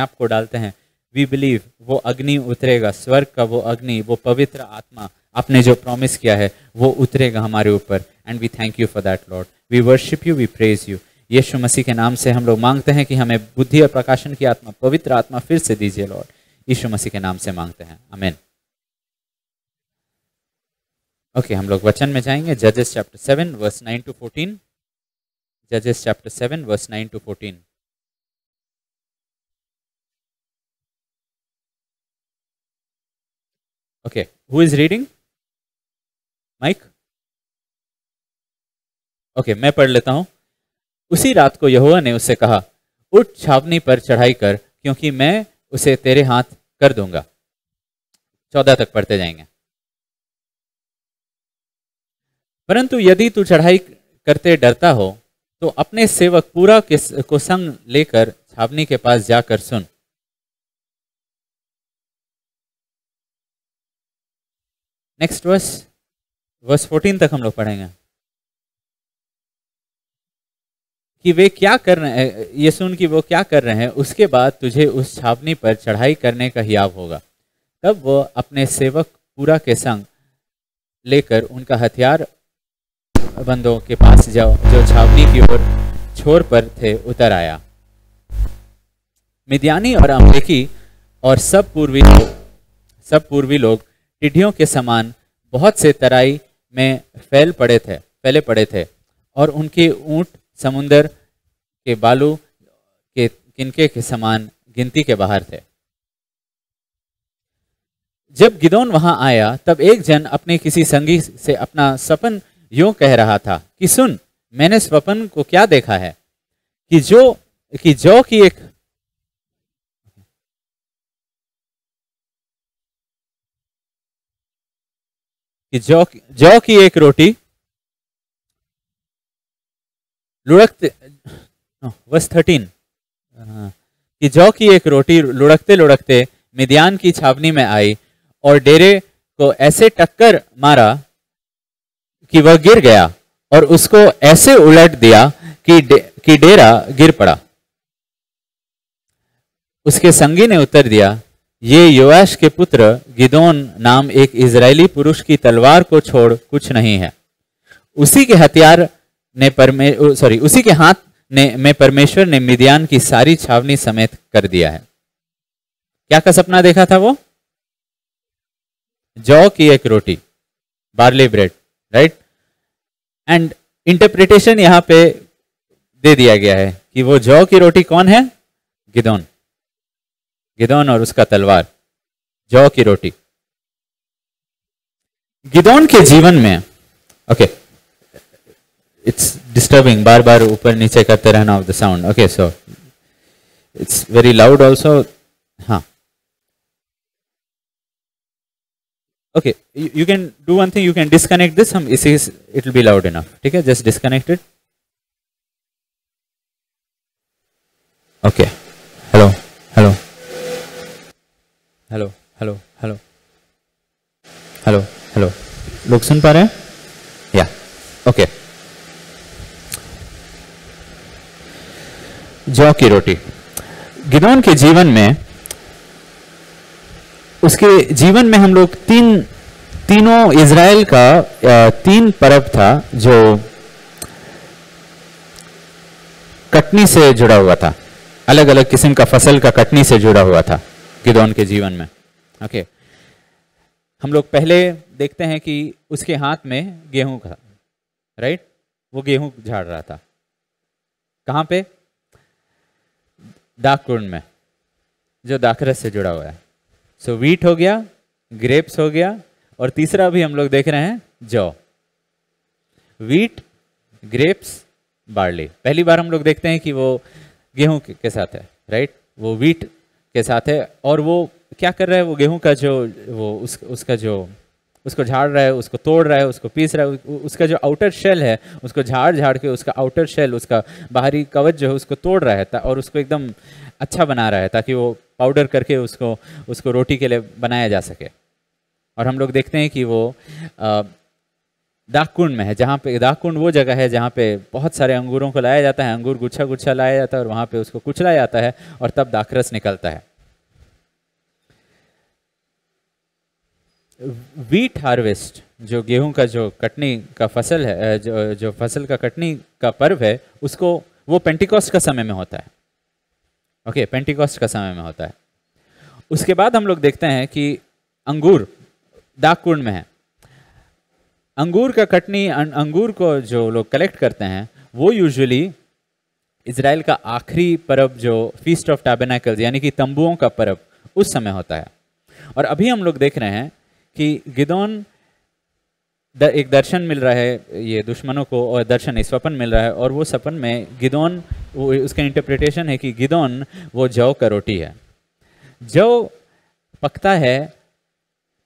आपको को डालते हैं वी बिलीव वो अग्नि उतरेगा स्वर्ग का वो अग्नि वो पवित्र आत्मा आपने जो प्रॉमिस किया है वो उतरेगा हमारे ऊपर and we thank you for that Lord we worship you we praise you यीशु मसीह के नाम से हम लोग मांगते हैं कि हमें बुद्धि और प्रकाशन की आत्मा पवित्र आत्मा फिर से दीजिए लॉर्ड यीशु मसीह के नाम से मांगते हैं अमेन ओके okay, हम लोग वचन में जाएंगे जजेस chapter seven verse nine to fourteen जजेस chapter seven verse nine to fourteen Okay, who is reading? Mike? Okay मैं पढ़ लेता हूं उसी रात को यहुआ ने उससे कहा उठ छावनी पर चढ़ाई कर क्योंकि मैं उसे तेरे हाथ कर दूंगा चौदह तक पढ़ते जाएंगे परंतु यदि तू चढ़ाई करते डरता हो तो अपने सेवक पूरा किस को संग लेकर छावनी के पास जाकर सुन नेक्स्ट वर्स वर्स फोर्टीन तक हम लोग पढ़ेंगे कि वे क्या कर रहे हैं ये सुन कि वो क्या कर रहे हैं उसके बाद तुझे उस छावनी पर चढ़ाई करने का हियाव होगा तब वो अपने सेवक पूरा के संग लेकर उनका हथियार बंदों के पास जाओ जो छावनी की ओर छोर पर थे उतर आया मिदियानी और अमरीकी और सब पूर्वी लोग सब पूर्वी लोग टिड्डियों के समान बहुत से तराई में फैल पड़े थे फैले पड़े थे और उनके ऊँट समुंदर के बालू के किनके के समान गिनती के बाहर थे जब गिदोन वहां आया तब एक जन अपने किसी संगी से अपना सपन यो कह रहा था कि सुन मैंने स्वपन को क्या देखा है कि जो कि जौ की एक कि जौ जौ की एक रोटी लुढ़कते वर्ष थर्टीन हाँ, कि जौ की एक रोटी लुढ़कते लुढ़कते मिद्यान की छावनी में आई और डेरे को ऐसे टक्कर मारा कि वह गिर गया और उसको ऐसे उलट दिया कि डे, कि डेरा गिर पड़ा उसके संगी ने उत्तर दिया ये योएश के पुत्र गिदोन नाम एक इजरायली पुरुष की तलवार को छोड़ कुछ नहीं है उसी के हथियार ने परमे सॉरी उसी के हाथ ने में परमेश्वर ने मिदियान की सारी छावनी समेत कर दिया है क्या का सपना देखा था वो जौ की एक रोटी barley bread right and interpretation यहां पे दे दिया गया है कि वो जौ की रोटी कौन है गिदोन गिदौन और उसका तलवार जौ की रोटी गिदौन के जीवन में ओके इट्स डिस्टर्बिंग बार बार ऊपर नीचे करते रहना off the sound okay so it's very loud also हाँ okay you can do one thing you can disconnect this हम इसी it will be loud enough ठीक है just disconnected okay okay. Hello hello hello hello hello लोग सुन पा रहे हैं या ओके जौ की रोटी गिदोन के जीवन में उसके जीवन में हम लोग तीन तीनों इज़राइल का तीन पर्व था जो कटनी से जुड़ा हुआ था अलग अलग किस्म का फसल का कटनी से जुड़ा हुआ था गिदौन के जीवन में ओके हम लोग पहले देखते हैं कि उसके हाथ में गेहूं था राइट वो गेहूं झाड़ रहा था कहाँ पे डाक कुंड में जो दाखरस से जुड़ा हुआ है सो so, वीट हो गया ग्रेप्स हो गया और तीसरा भी हम लोग देख रहे हैं जौ वीट ग्रेप्स बार्ली पहली बार हम लोग देखते हैं कि वो गेहूं के साथ है राइट वो वीट के साथ है और वो क्या कर रहा है वो गेहूं का जो वो उस उसका जो उसको झाड़ रहा है उसको तोड़ रहा है उसको पीस रहा है उसका जो आउटर शेल है उसको झाड़ झाड़ के उसका आउटर शेल उसका बाहरी कवच जो है उसको तोड़ रहा है और उसको एकदम अच्छा बना रहा है ताकि वो पाउडर करके उसको उसको रोटी के लिए बनाया जा सके और हम लोग देखते हैं कि वो आ, दाकुंड में है जहाँ पे दाकुंड वो जगह है जहाँ पे बहुत सारे अंगूरों को लाया जाता है अंगूर गुच्छा गुच्छा लाया जाता है और वहाँ पे उसको कुचला जाता है और तब दाखरस निकलता है वीट हार्वेस्ट जो गेहूं का जो कटनी का फसल है जो जो फसल का कटनी का पर्व है उसको वो पेंटिकॉस्ट का समय में होता है ओके पेंटिकॉस्ट का समय में होता है उसके बाद हम लोग देखते हैं कि अंगूर दाकुंड में है अंगूर का कटनी अं, अंगूर को जो लोग कलेक्ट करते हैं वो यूजुअली इसराइल का आखिरी पर्व जो फीस्ट ऑफ टैबेनाकल्स यानी कि तंबुओं का पर्व उस समय होता है और अभी हम लोग देख रहे हैं कि गिदोन द, एक दर्शन मिल रहा है ये दुश्मनों को और दर्शन एक स्वपन मिल रहा है और वो सपन में गिदोन वो उसका इंटरप्रिटेशन है कि गिदोन वो जौ का रोटी है जौ पकता है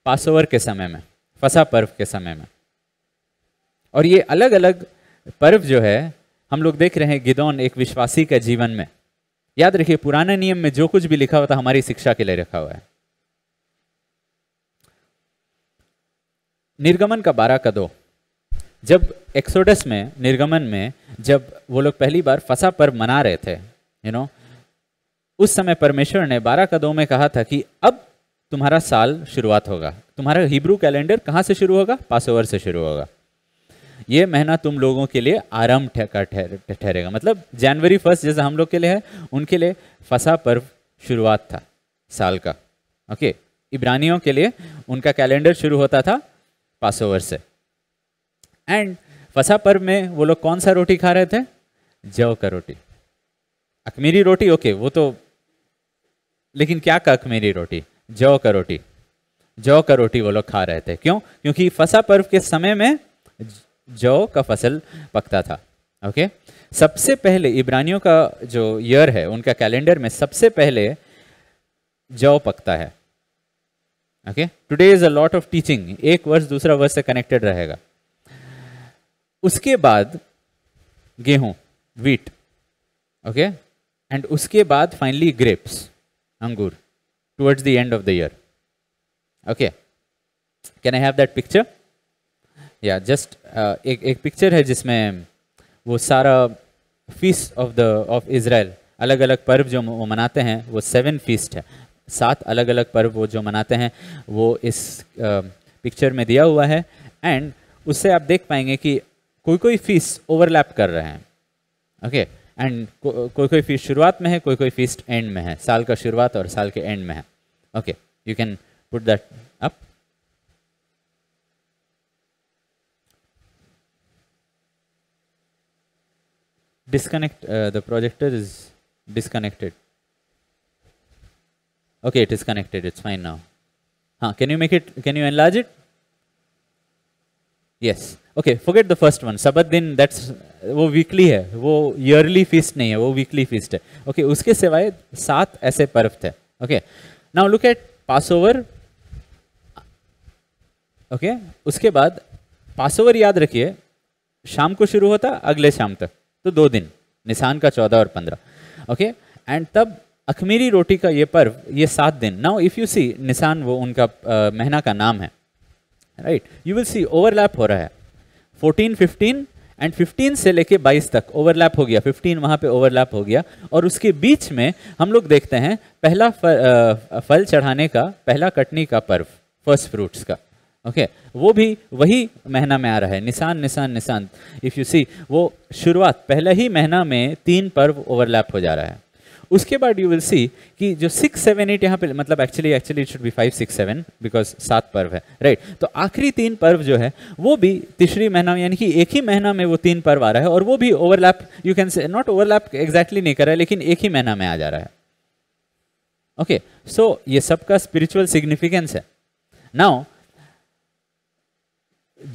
पासओवर के समय में फसा पर्व के समय में और ये अलग अलग पर्व जो है हम लोग देख रहे हैं गिदौन एक विश्वासी के जीवन में याद रखिए पुराने नियम में जो कुछ भी लिखा हुआ था हमारी शिक्षा के लिए रखा हुआ है निर्गमन का बारह का दो जब एक्सोडस में निर्गमन में जब वो लोग पहली बार फसा पर्व मना रहे थे यू नो उस समय परमेश्वर ने बारह का दो में कहा था कि अब तुम्हारा साल शुरुआत होगा तुम्हारा हिब्रू कैलेंडर कहाँ से शुरू होगा ओवर से शुरू होगा ये महीना तुम लोगों के लिए आराम का ठहरेगा मतलब जनवरी फर्स्ट जैसा हम लोग के लिए है उनके लिए फसा पर्व शुरुआत था साल का ओके इब्रानियों के लिए उनका कैलेंडर शुरू होता था पासोवर से एंड फसा पर्व में वो लोग कौन सा रोटी खा रहे थे जव का रोटी अखमीरी रोटी ओके वो तो लेकिन क्या का अखमीरी रोटी जौ का रोटी जौ का रोटी वो लोग खा रहे थे क्यों क्योंकि फसा पर्व के समय में जौ का फसल पकता था ओके सबसे पहले इब्रानियों का जो ईयर है उनका कैलेंडर में सबसे पहले जौ पकता है okay today is a lot of teaching एक वर्ष दूसरा वर्ष से कनेक्टेड रहेगा उसके बाद गेहूं वीट ओके एंड उसके बाद फाइनली ग्रेप्स अंगूर towards the end of the year okay can I have that picture या जस्ट एक एक पिक्चर है जिसमें वो सारा feasts of the of Israel अलग अलग पर्व जो वो मनाते हैं वो सेवन फीस्ट है सात अलग अलग पर्व वो जो मनाते हैं वो इस पिक्चर में दिया हुआ है एंड उससे आप देख पाएंगे कि कोई कोई फीस ओवरलैप कर रहे हैं ओके okay? एंड को, कोई कोई फीस शुरुआत में है कोई कोई फीस एंड में है साल का शुरुआत और साल के एंड में है okay you can put that up disconnect uh, the projector is disconnected okay it is connected it's fine now huh, can you make it can you enlarge it yes okay forget the first one sabat din that's wo weekly hai wo yearly feast nahi hai wo weekly feast hai okay, uske सिवाय saat aise parv the okay now look at passover okay uske baad passover yaad rakhiye याद रखिए शाम को शुरू होता अगले शाम तक तो दो दिन निशान का चौदह और पंद्रह ओके एंड तब अखमीरी रोटी का ये पर्व ये सात दिन नाउ इफ़ यू सी निशान वो उनका आ, महीना का नाम है right you will see overlap हो रहा है फोर्टीन फिफ्टीन एंड फिफ्टीन से लेके बाईस तक ओवरलैप हो गया फिफ्टीन वहाँ पे ओवरलैप हो गया और उसके बीच में हम लोग देखते हैं पहला फल, फल चढ़ाने का पहला कटनी का पर्व फर्स्ट फ्रूट्स का ओके वो भी वही महीना में आ रहा है निशान निशान निशान इफ़ यू सी वो शुरुआत पहले ही महीना में तीन पर्व ओवरलैप हो जा रहा है उसके बाद यू विल सी कि जो सिक्स सेवन एट यहाँ पे मतलब actually actually it should be five six seven because सात पर्व है राइट right? तो आखिरी तीन पर्व जो है वो भी तीसरी महीना में यानी कि एक ही महीना में वो तीन पर्व आ रहा है और वो भी overlap you can say not overlap exactly नहीं कर रहा है लेकिन एक ही महीना में आ जा रहा है ओके okay, सो so, ये सबका स्पिरिचुअल सिग्निफिकेंस है नाउ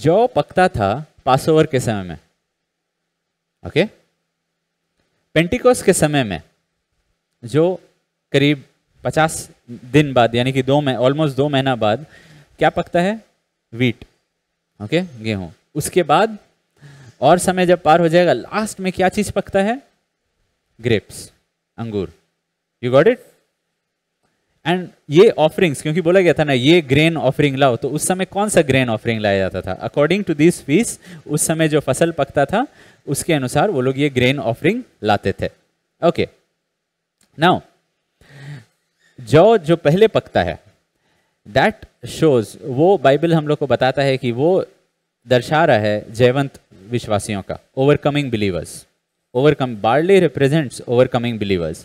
जौ पकता था पासओवर के समय में ओके पेंटिकोस के समय में जो करीब पचास दिन बाद यानी कि दो में ऑलमोस्ट दो महीना बाद क्या पकता है वीट ओके गेहूं उसके बाद और समय जब पार हो जाएगा लास्ट में क्या चीज़ पकता है ग्रेप्स अंगूर यू गॉट इट एंड ये ऑफरिंग्स क्योंकि बोला गया था ना ये ग्रेन ऑफरिंग लाओ तो उस समय कौन सा ग्रेन ऑफरिंग लाया जाता था अकॉर्डिंग टू दिस फीस उस समय जो फसल पकता था उसके अनुसार वो लोग ये ग्रेन ऑफरिंग लाते थे ओके नाउ जौ जो पहले पकता है दैट शोज वो बाइबल हम लोग को बताता है कि वो दर्शा रहा है जयवंत विश्वासियों का overcoming believers overcome barley represents overcoming believers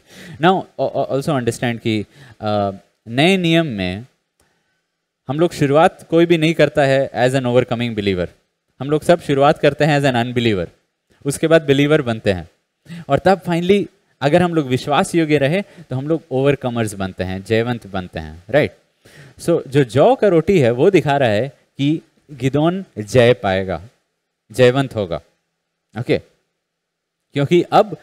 now also understand कि uh, नए नियम में हम लोग शुरुआत कोई भी नहीं करता है एज एन ओवरकमिंग बिलीवर हम लोग सब शुरुआत करते हैं एज एन अनबिलीवर उसके बाद बिलीवर बनते हैं और तब फाइनली अगर हम लोग विश्वास योग्य रहे तो हम लोग ओवरकमर्स बनते हैं जयवंत बनते हैं राइट सो so, जो जौ का रोटी है वो दिखा रहा है कि गिदोन जय पाएगा जयवंत होगा ओके okay? क्योंकि अब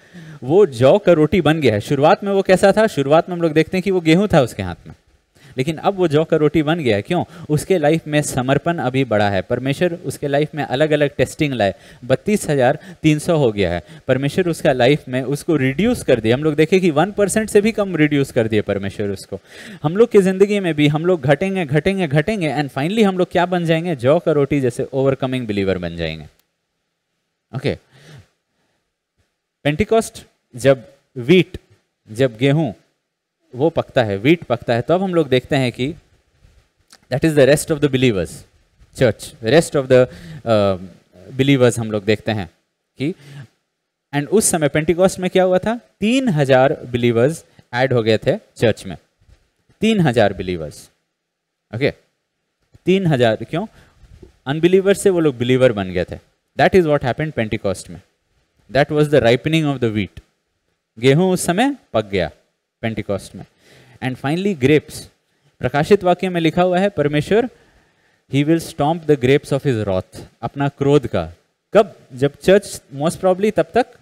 वो जौ का रोटी बन गया है शुरुआत में वो कैसा था शुरुआत में हम लोग देखते हैं कि वो गेहूं था उसके हाथ में लेकिन अब वो जौ का रोटी बन गया है क्यों उसके लाइफ में समर्पण अभी बढ़ा है परमेश्वर उसके लाइफ में अलग अलग टेस्टिंग लाए बत्तीस हजार तीन सौ हो गया है परमेश्वर उसका लाइफ में उसको रिड्यूस कर दिया हम लोग देखें कि वन परसेंट से भी कम रिड्यूस कर दिए परमेश्वर उसको हम लोग की ज़िंदगी में भी हम लोग घटेंगे घटेंगे घटेंगे एंड फाइनली हम लोग क्या बन जाएंगे जौ का रोटी जैसे ओवरकमिंग बिलीवर बन जाएंगे ओके okay. पेंटिकॉस्ट जब वीट जब गेहूं वो पकता है वीट पकता है तब तो हम लोग देखते हैं कि that is the rest of the believers church rest of the believers हम लोग देखते हैं कि एंड उस समय पेंटिकॉस्ट में क्या हुआ था तीन हजार बिलीवर्स एड हो गए थे चर्च में तीन हजार बिलीवर्स ओके तीन हजार क्यों अनबिलीवर से वो लोग बिलीवर बन गए थे that is what happened Pentecost में that was the ripening of the wheat गेहूं उस समय पक गया पेंटिकॉस्ट में एंड फाइनली ग्रेप्स प्रकाशित वाक्य में लिखा हुआ है परमेश्वर he will stomp the grapes of his wrath अपना क्रोध का कब जब चर्च मोस्ट प्रॉब्ली तब तक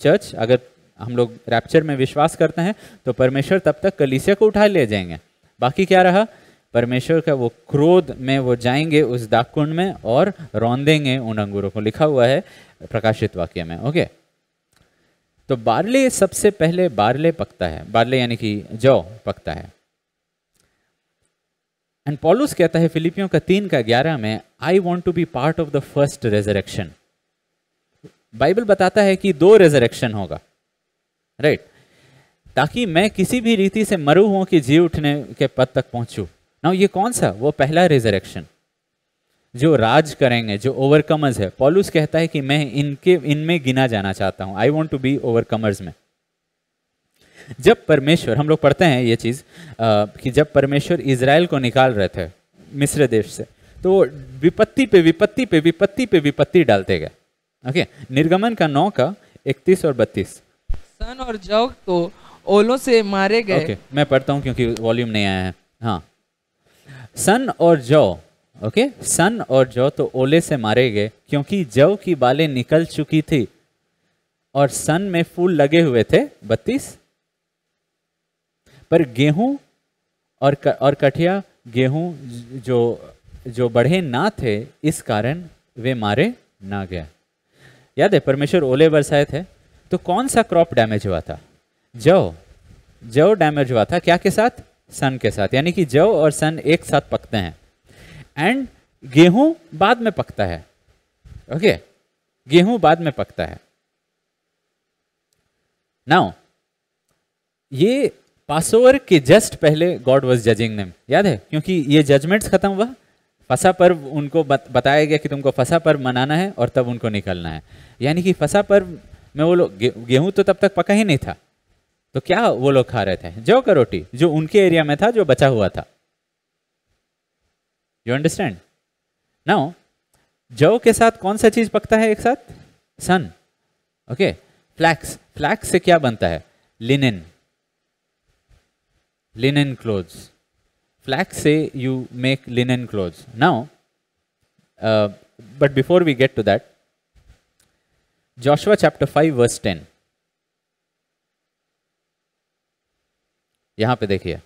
चर्च अगर हम लोग रैप्चर में विश्वास करते हैं तो परमेश्वर तब तक कलीसिया को उठा ले जाएंगे बाकी क्या रहा परमेश्वर का वो क्रोध में वो जाएंगे उस दाकुंड में और रौंदेंगे उन अंगूरों को लिखा हुआ है प्रकाशित वाक्य में ओके तो बारले सबसे पहले बारले पकता है बारले यानी कि जौ पकता है एंड पॉलुस कहता है फिलिपियों का तीन का ग्यारह में I want to be part of the first resurrection Bible बताता है कि दो रेजरेक्शन होगा राइट right? ताकि मैं किसी भी रीति से मरू हूं कि जी उठने के पद तक पहुंचू नाउ ये कौन सा वो पहला रिजरेक्शन जो राज करेंगे जो ओवरकमर्स है पॉलुस कहता है कि मैं इनके इनमें गिना जाना चाहता हूं I want to be overcomers में जब परमेश्वर हम लोग पढ़ते हैं ये चीज़ कि जब परमेश्वर इसराइल को निकाल रहे थे मिस्र देश से तो वो विपत्ति पे विपत्ति पे विपत्ति पे विपत्ति डालते गए ओके निर्गमन का नौ का इकतीस और बत्तीस सन और जौ तो ओलों से मारे गए ओके मैं पढ़ता हूँ क्योंकि वॉल्यूम नहीं आया है हाँ सन और जौ ओके सन और जौ तो ओले से मारे गए क्योंकि जौ की बालें निकल चुकी थी और सन में फूल लगे हुए थे बत्तीस पर गेहूं और क, और कठिया गेहूं जो जो बढ़े ना थे इस कारण वे मारे ना गया याद है परमेश्वर ओले बरसाए थे तो कौन सा क्रॉप डैमेज हुआ था जौ जौ डैमेज हुआ था क्या के साथ सन के साथ यानी कि जव और सन एक साथ पकते हैं एंड गेहूं बाद में पकता है ओके okay? गेहूं बाद में पकता है नाउ ये पासोवर के जस्ट पहले गॉड वॉज जजिंग नेम याद है क्योंकि ये जजमेंट्स खत्म हुआ फसा पर्व उनको बत, बताया गया कि तुमको फसा पर्व मनाना है और तब उनको निकलना है यानी कि फसा पर्व में वो लोग गे, गेहूं तो तब तक पका ही नहीं था तो क्या वो लोग खा रहे थे जौ का रोटी जो उनके एरिया में था जो बचा हुआ था यू अंडरस्टैंड नाउ जौ के साथ कौन सा चीज पकता है एक साथ सन ओके फ्लैक्स फ्लैक्स से क्या बनता है लिनन लिनन क्लोथ्स फ्लैक्स से you make linen clothes now but before we get to that Joshua chapter five verse ten यहाँ पे देखिए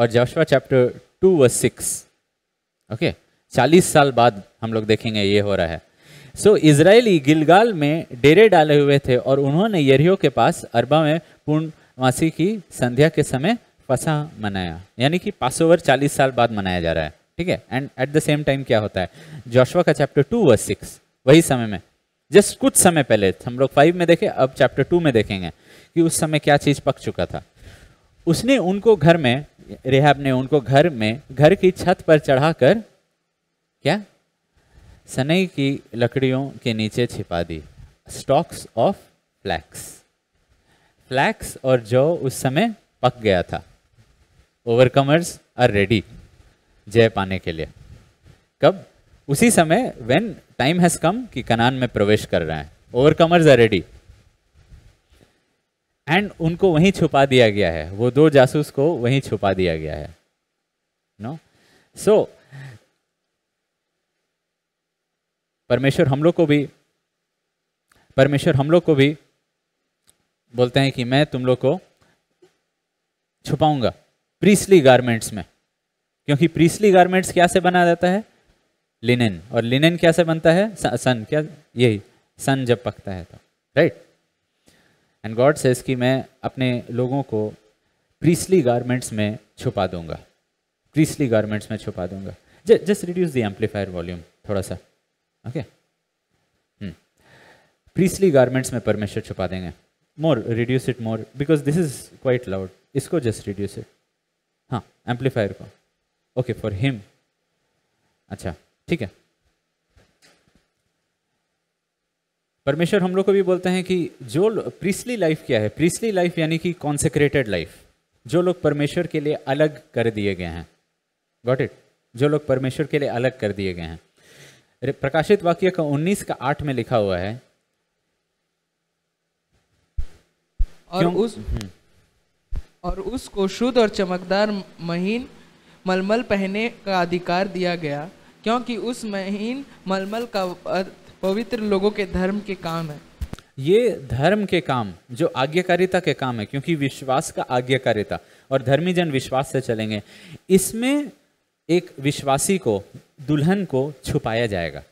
और जशवा चैप्टर टू व सिक्स ओके चालीस साल बाद हम लोग देखेंगे ये हो रहा है सो so, इसराइली गिलगाल में डेरे डाले हुए थे और उन्होंने यरियो के पास अरबा में पूर्णमासी की संध्या के समय फसा मनाया यानी कि पास ओवर चालीस साल बाद मनाया जा रहा है ठीक है and at the same time क्या होता है जोशवा का चैप्टर टू व सिक्स वही समय में जस्ट कुछ समय पहले हम लोग फाइव में देखे अब चैप्टर टू में देखेंगे कि उस समय क्या चीज़ पक चुका था उसने उनको घर में रेहाब ने उनको घर में घर की छत पर चढ़ाकर क्या सनई की लकड़ियों के नीचे छिपा दी स्टॉक्स ऑफ फ्लैक्स फ्लैक्स और जौ उस समय पक गया था ओवरकमर्स आर रेडी जय पाने के लिए कब उसी समय वेन टाइम हैज़ कम कि कनान में प्रवेश कर रहे हैं ओवरकमर्स आर रेडी एंड उनको वहीं छुपा दिया गया है वो दो जासूस को वहीं छुपा दिया गया है नो सो so, परमेश्वर हम लोग को भी परमेश्वर हम लोग को भी बोलते हैं कि मैं तुम लोग को छुपाऊंगा प्रीसली गारमेंट्स में क्योंकि प्रीसली गारमेंट्स क्या से बना जाता है लिनन और लिनन क्या से बनता है सन क्या यही सन जब पकता है तो right right? And God says कि मैं अपने लोगों को प्रीसली गारमेंट्स में छुपा दूंगा प्रीसली गारमेंट्स में छुपा दूंगा just reduce the amplifier volume थोड़ा सा ओके प्रीसली गारमेंट्स में परमेश्वर छुपा देंगे more reduce it more because this is quite loud इसको जस्ट रिड्यूस इट हाँ एम्पलीफायर को ओके फॉर हिम अच्छा ठीक है परमेश्वर हम लोग को भी बोलते हैं कि जो प्रिस्ली लाइफ क्या है प्रिस्ली लाइफ यानी कि कॉन्सेक्रेटेड लाइफ जो लोग परमेश्वर के लिए अलग कर दिए गए हैं गॉट इट जो लोग परमेश्वर के लिए अलग कर दिए गए हैं प्रकाशित वाक्य का उन्नीस का आठ में लिखा हुआ है और क्यों? उस हम्म। और उसको शुद्ध और चमकदार महीन मलमल पहने का अधिकार दिया गया क्योंकि उस महीन मलमल का पवित्र लोगों के धर्म के काम है ये धर्म के काम जो आज्ञाकारिता के काम है क्योंकि विश्वास का आज्ञाकारिता और धर्मी जन विश्वास से चलेंगे इसमें एक विश्वासी को दुल्हन को छुपाया जाएगा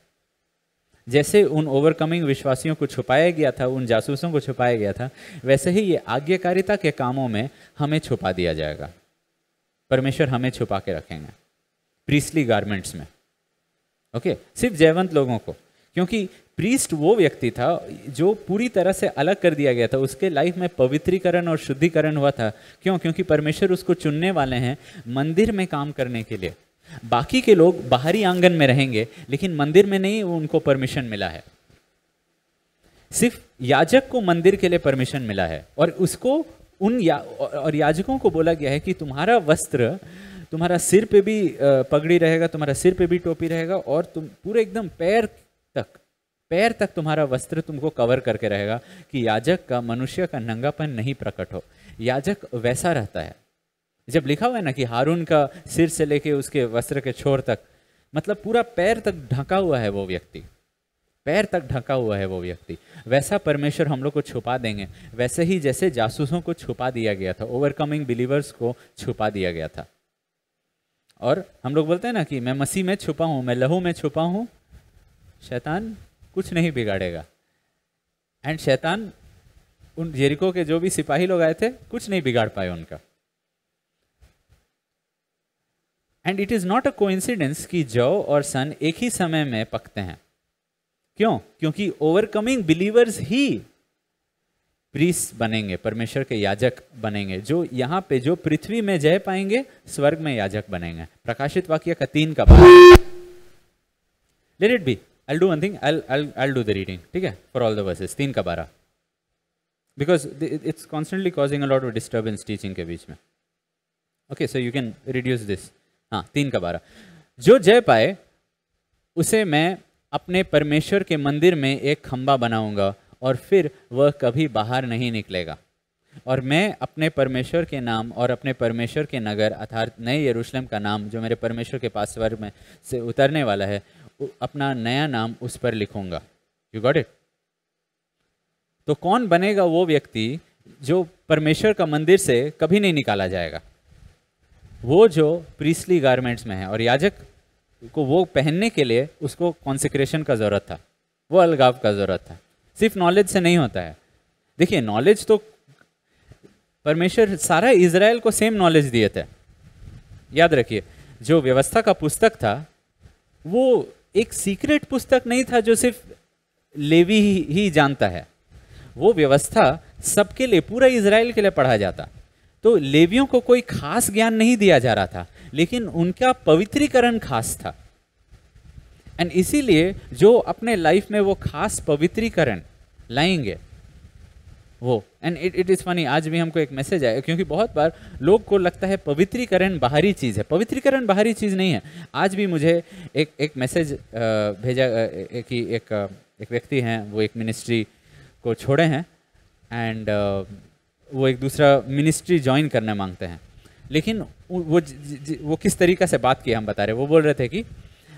जैसे उन ओवरकमिंग विश्वासियों को छुपाया गया था उन जासूसों को छुपाया गया था वैसे ही ये आज्ञाकारिता के कामों में हमें छुपा दिया जाएगा परमेश्वर हमें छुपा के रखेंगे प्रीसली गारमेंट्स में ओके सिर्फ जयवंत लोगों को क्योंकि प्रीस्ट वो व्यक्ति था जो पूरी तरह से अलग कर दिया गया था उसके लाइफ में पवित्रीकरण और शुद्धिकरण हुआ था क्यों क्योंकि परमेश्वर उसको चुनने वाले हैं मंदिर में काम करने के लिए बाकी के लोग बाहरी आंगन में रहेंगे लेकिन मंदिर में नहीं उनको परमिशन मिला है सिर्फ याजक को मंदिर के लिए परमिशन मिला है और उसको उन या और याजकों को बोला गया है कि तुम्हारा वस्त्र तुम्हारा सिर पे भी पगड़ी रहेगा तुम्हारा सिर पे भी टोपी रहेगा और तुम पूरे एकदम पैर पैर तक तुम्हारा वस्त्र तुमको कवर करके रहेगा कि याजक का मनुष्य का नंगापन नहीं प्रकट हो याजक वैसा रहता है जब लिखा हुआ है ना कि हारून का सिर से लेके उसके वस्त्र के छोर तक मतलब पूरा पैर तक ढका हुआ है वो व्यक्ति पैर तक ढका हुआ है वो व्यक्ति वैसा परमेश्वर हम लोग को छुपा देंगे वैसे ही जैसे जासूसों को छुपा दिया गया था ओवरकमिंग बिलीवर्स को छुपा दिया गया था और हम लोग बोलते हैं ना कि मैं मसीह में छुपा हूँ मैं लहू में छुपा हूँ शैतान कुछ नहीं बिगाड़ेगा एंड शैतान उन जेरिको के जो भी सिपाही लोग आए थे कुछ नहीं बिगाड़ पाए उनका and it is not a coincidence कि जौ और सन एक ही समय में पकते हैं क्यों क्योंकि ओवरकमिंग बिलीवर्स ही प्रीस बनेंगे परमेश्वर के याजक बनेंगे जो यहां पे जो पृथ्वी में जय पाएंगे स्वर्ग में याजक बनेंगे प्रकाशित वाक्य का तीन का let it be I'll do one thing. I'll I'll I'll do the reading. Okay, for all the verses. तीन का बारह. Because it's constantly causing a lot of disturbance teaching के बीच में. Okay, so you can reduce this. हाँ तीन का बारह. जो जय पाए उसे मैं अपने परमेश्वर के मंदिर में एक खम्बा बनाऊंगा और फिर वह कभी बाहर नहीं निकलेगा और मैं अपने परमेश्वर के नाम और अपने परमेश्वर के नगर अर्थात नए यरूशलेम का नाम जो मेरे परमेश्वर के पासवर्ड में से उतरने वाला है अपना नया नाम उस पर लिखूंगा यू गॉट इट तो कौन बनेगा वो व्यक्ति जो परमेश्वर का मंदिर से कभी नहीं निकाला जाएगा वो जो प्रीसली गारमेंट्स में है और याजक को वो पहनने के लिए उसको कॉन्सिक्रेशन का ज़रूरत था वो अलगाव का ज़रूरत था सिर्फ नॉलेज से नहीं होता है देखिए नॉलेज तो परमेश्वर सारा इसराइल को सेम नॉलेज दिए थे याद रखिए जो व्यवस्था का पुस्तक था वो एक सीक्रेट पुस्तक नहीं था जो सिर्फ लेवी ही, ही जानता है वो व्यवस्था सबके लिए पूरा इसराइल के लिए पढ़ा जाता तो लेवियों को कोई खास ज्ञान नहीं दिया जा रहा था लेकिन उनका पवित्रीकरण खास था एंड इसीलिए जो अपने लाइफ में वो खास पवित्रीकरण लाएंगे वो and it it is funny आज भी हमको एक मैसेज आया क्योंकि बहुत बार लोग को लगता है पवित्रीकरण बाहरी चीज़ है पवित्रीकरण बाहरी चीज़ नहीं है आज भी मुझे एक एक मैसेज भेजा कि एक एक व्यक्ति हैं वो एक मिनिस्ट्री को छोड़े हैं एंड वो एक दूसरा मिनिस्ट्री ज्वाइन करने मांगते हैं लेकिन वो ज, ज, वो किस तरीका से बात की हम बता रहे वो बोल रहे थे कि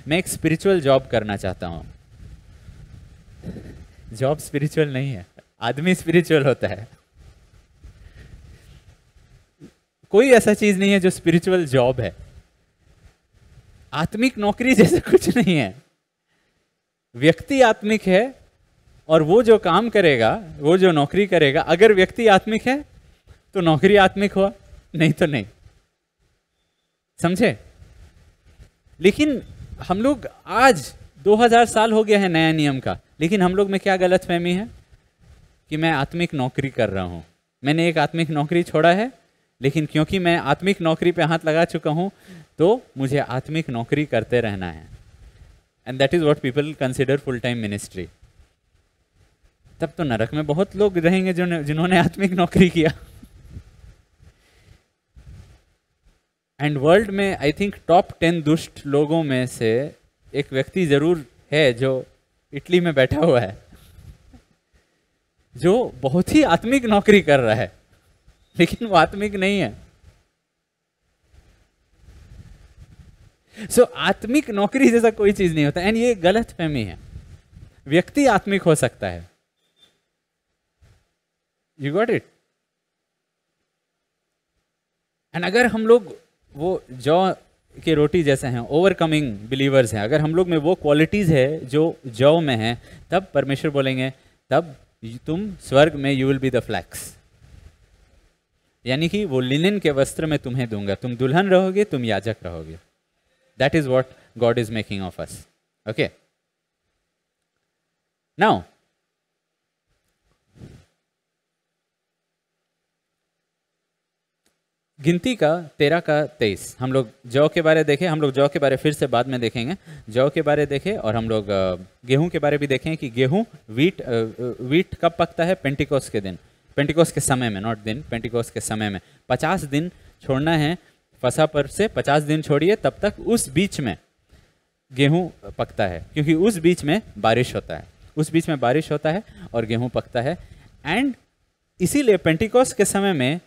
मैं एक स्पिरिचुअल जॉब करना चाहता हूँ जॉब स्पिरिचुअल नहीं है आदमी स्पिरिचुअल होता है कोई ऐसा चीज नहीं है जो स्पिरिचुअल जॉब है आत्मिक नौकरी जैसा कुछ नहीं है व्यक्ति आत्मिक है और वो जो काम करेगा वो जो नौकरी करेगा अगर व्यक्ति आत्मिक है तो नौकरी आत्मिक हुआ नहीं तो नहीं समझे लेकिन हम लोग आज 2000 साल हो गया है नया नियम का लेकिन हम लोग में क्या गलत फहमी है कि मैं आत्मिक नौकरी कर रहा हूँ मैंने एक आत्मिक नौकरी छोड़ा है लेकिन क्योंकि मैं आत्मिक नौकरी पे हाथ लगा चुका हूँ तो मुझे आत्मिक नौकरी करते रहना है and that is what people consider full time ministry तब तो नरक में बहुत लोग रहेंगे जो जिन्होंने आत्मिक नौकरी किया एंड वर्ल्ड में आई थिंक टॉप टेन दुष्ट लोगों में से एक व्यक्ति ज़रूर है जो इटली में बैठा हुआ है जो बहुत ही आत्मिक नौकरी कर रहा है लेकिन वो आत्मिक नहीं है सो so, आत्मिक नौकरी जैसा कोई चीज नहीं होता एंड ये गलत फहमी है व्यक्ति आत्मिक हो सकता है यू गॉट इट एंड अगर हम लोग वो जौ के रोटी जैसे हैं ओवरकमिंग बिलीवर्स हैं अगर हम लोग में वो क्वालिटीज़ है जो जौ में है तब परमेश्वर बोलेंगे तब तुम स्वर्ग में you will be the flax यानी कि वो लिनन के वस्त्र में तुम्हें दूंगा तुम दुल्हन रहोगे तुम याजक रहोगे that is what God is making of us okay now गिनती का तेरह का तेईस हम लोग जौ के बारे देखें हम लोग जौ के बारे फिर से बाद में देखेंगे जौ के बारे देखें और हम लोग गेहूं के बारे भी देखें कि गेहूं वीट वीट कब पकता है पेंटिकोस के दिन पेंटिकोस के समय में नॉट दिन पेंटिकोस के समय में पचास दिन छोड़ना है फसा पर से पचास दिन छोड़िए तब तक उस बीच में गेहूँ पकता है क्योंकि उस बीच में बारिश होता है उस बीच में बारिश होता है और गेहूँ पकता है एंड इसीलिए पेंटिकोस के समय में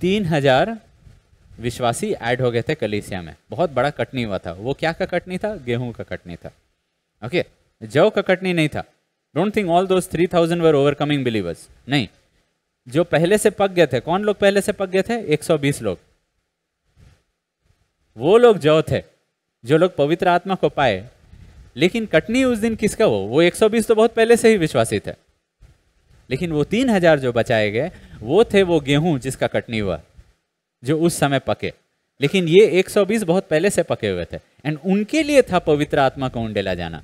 तीन हजार विश्वासी ऐड हो गए थे कलीसिया में बहुत बड़ा कटनी हुआ था वो क्या का कटनी था गेहूं का कटनी था ओके जौ जव का कटनी नहीं था don't think all those three thousand were overcoming believers नहीं जो पहले से पक गए थे कौन लोग पहले से पक गए थे 120 लोग वो लोग जौ थे जो लोग पवित्र आत्मा को पाए लेकिन कटनी उस दिन किसका हो वो 120 तो बहुत पहले से ही विश्वासी थे लेकिन वो तीन हजार जो बचाए गए वो थे वो गेहूं जिसका कटनी हुआ जो उस समय पके लेकिन ये 120 बहुत पहले से पके हुए थे एंड उनके लिए था पवित्र आत्मा को उंडेला जाना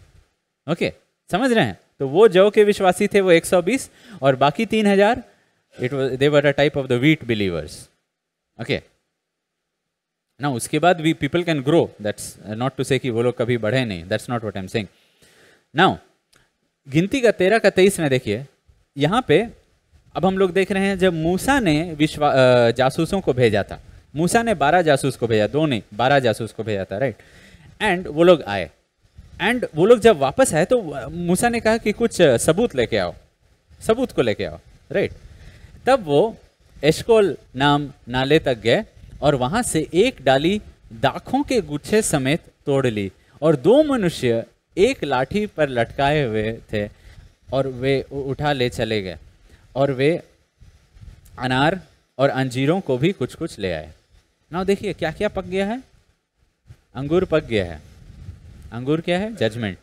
ओके समझ रहे हैं तो वो जव के विश्वासी थे वो 120 और बाकी तीन हजार it was they were a type of the wheat believers okay ना उसके बाद we people can grow that's not to say कि वो लोग कभी बढ़े नहीं that's not what I'm saying now गिनती का तेरह का तेईस में देखिए यहाँ पे अब हम लोग देख रहे हैं जब मूसा ने विश्वा जासूसों को भेजा था मूसा ने बारह जासूस को भेजा दो ने बारह जासूस को भेजा था राइट एंड वो लोग आए एंड वो लोग जब वापस आए तो मूसा ने कहा कि कुछ सबूत लेके आओ सबूत को लेके आओ राइट तब वो एशकोल नाम नाले तक गए और वहाँ से एक डाली दाखों के गुच्छे समेत तोड़ ली और दो मनुष्य एक लाठी पर लटकाए हुए थे और वे उठा ले चले गए और वे अनार और अंजीरों को भी कुछ कुछ ले आए ना देखिए क्या क्या पक गया है अंगूर पक गया है अंगूर क्या है जजमेंट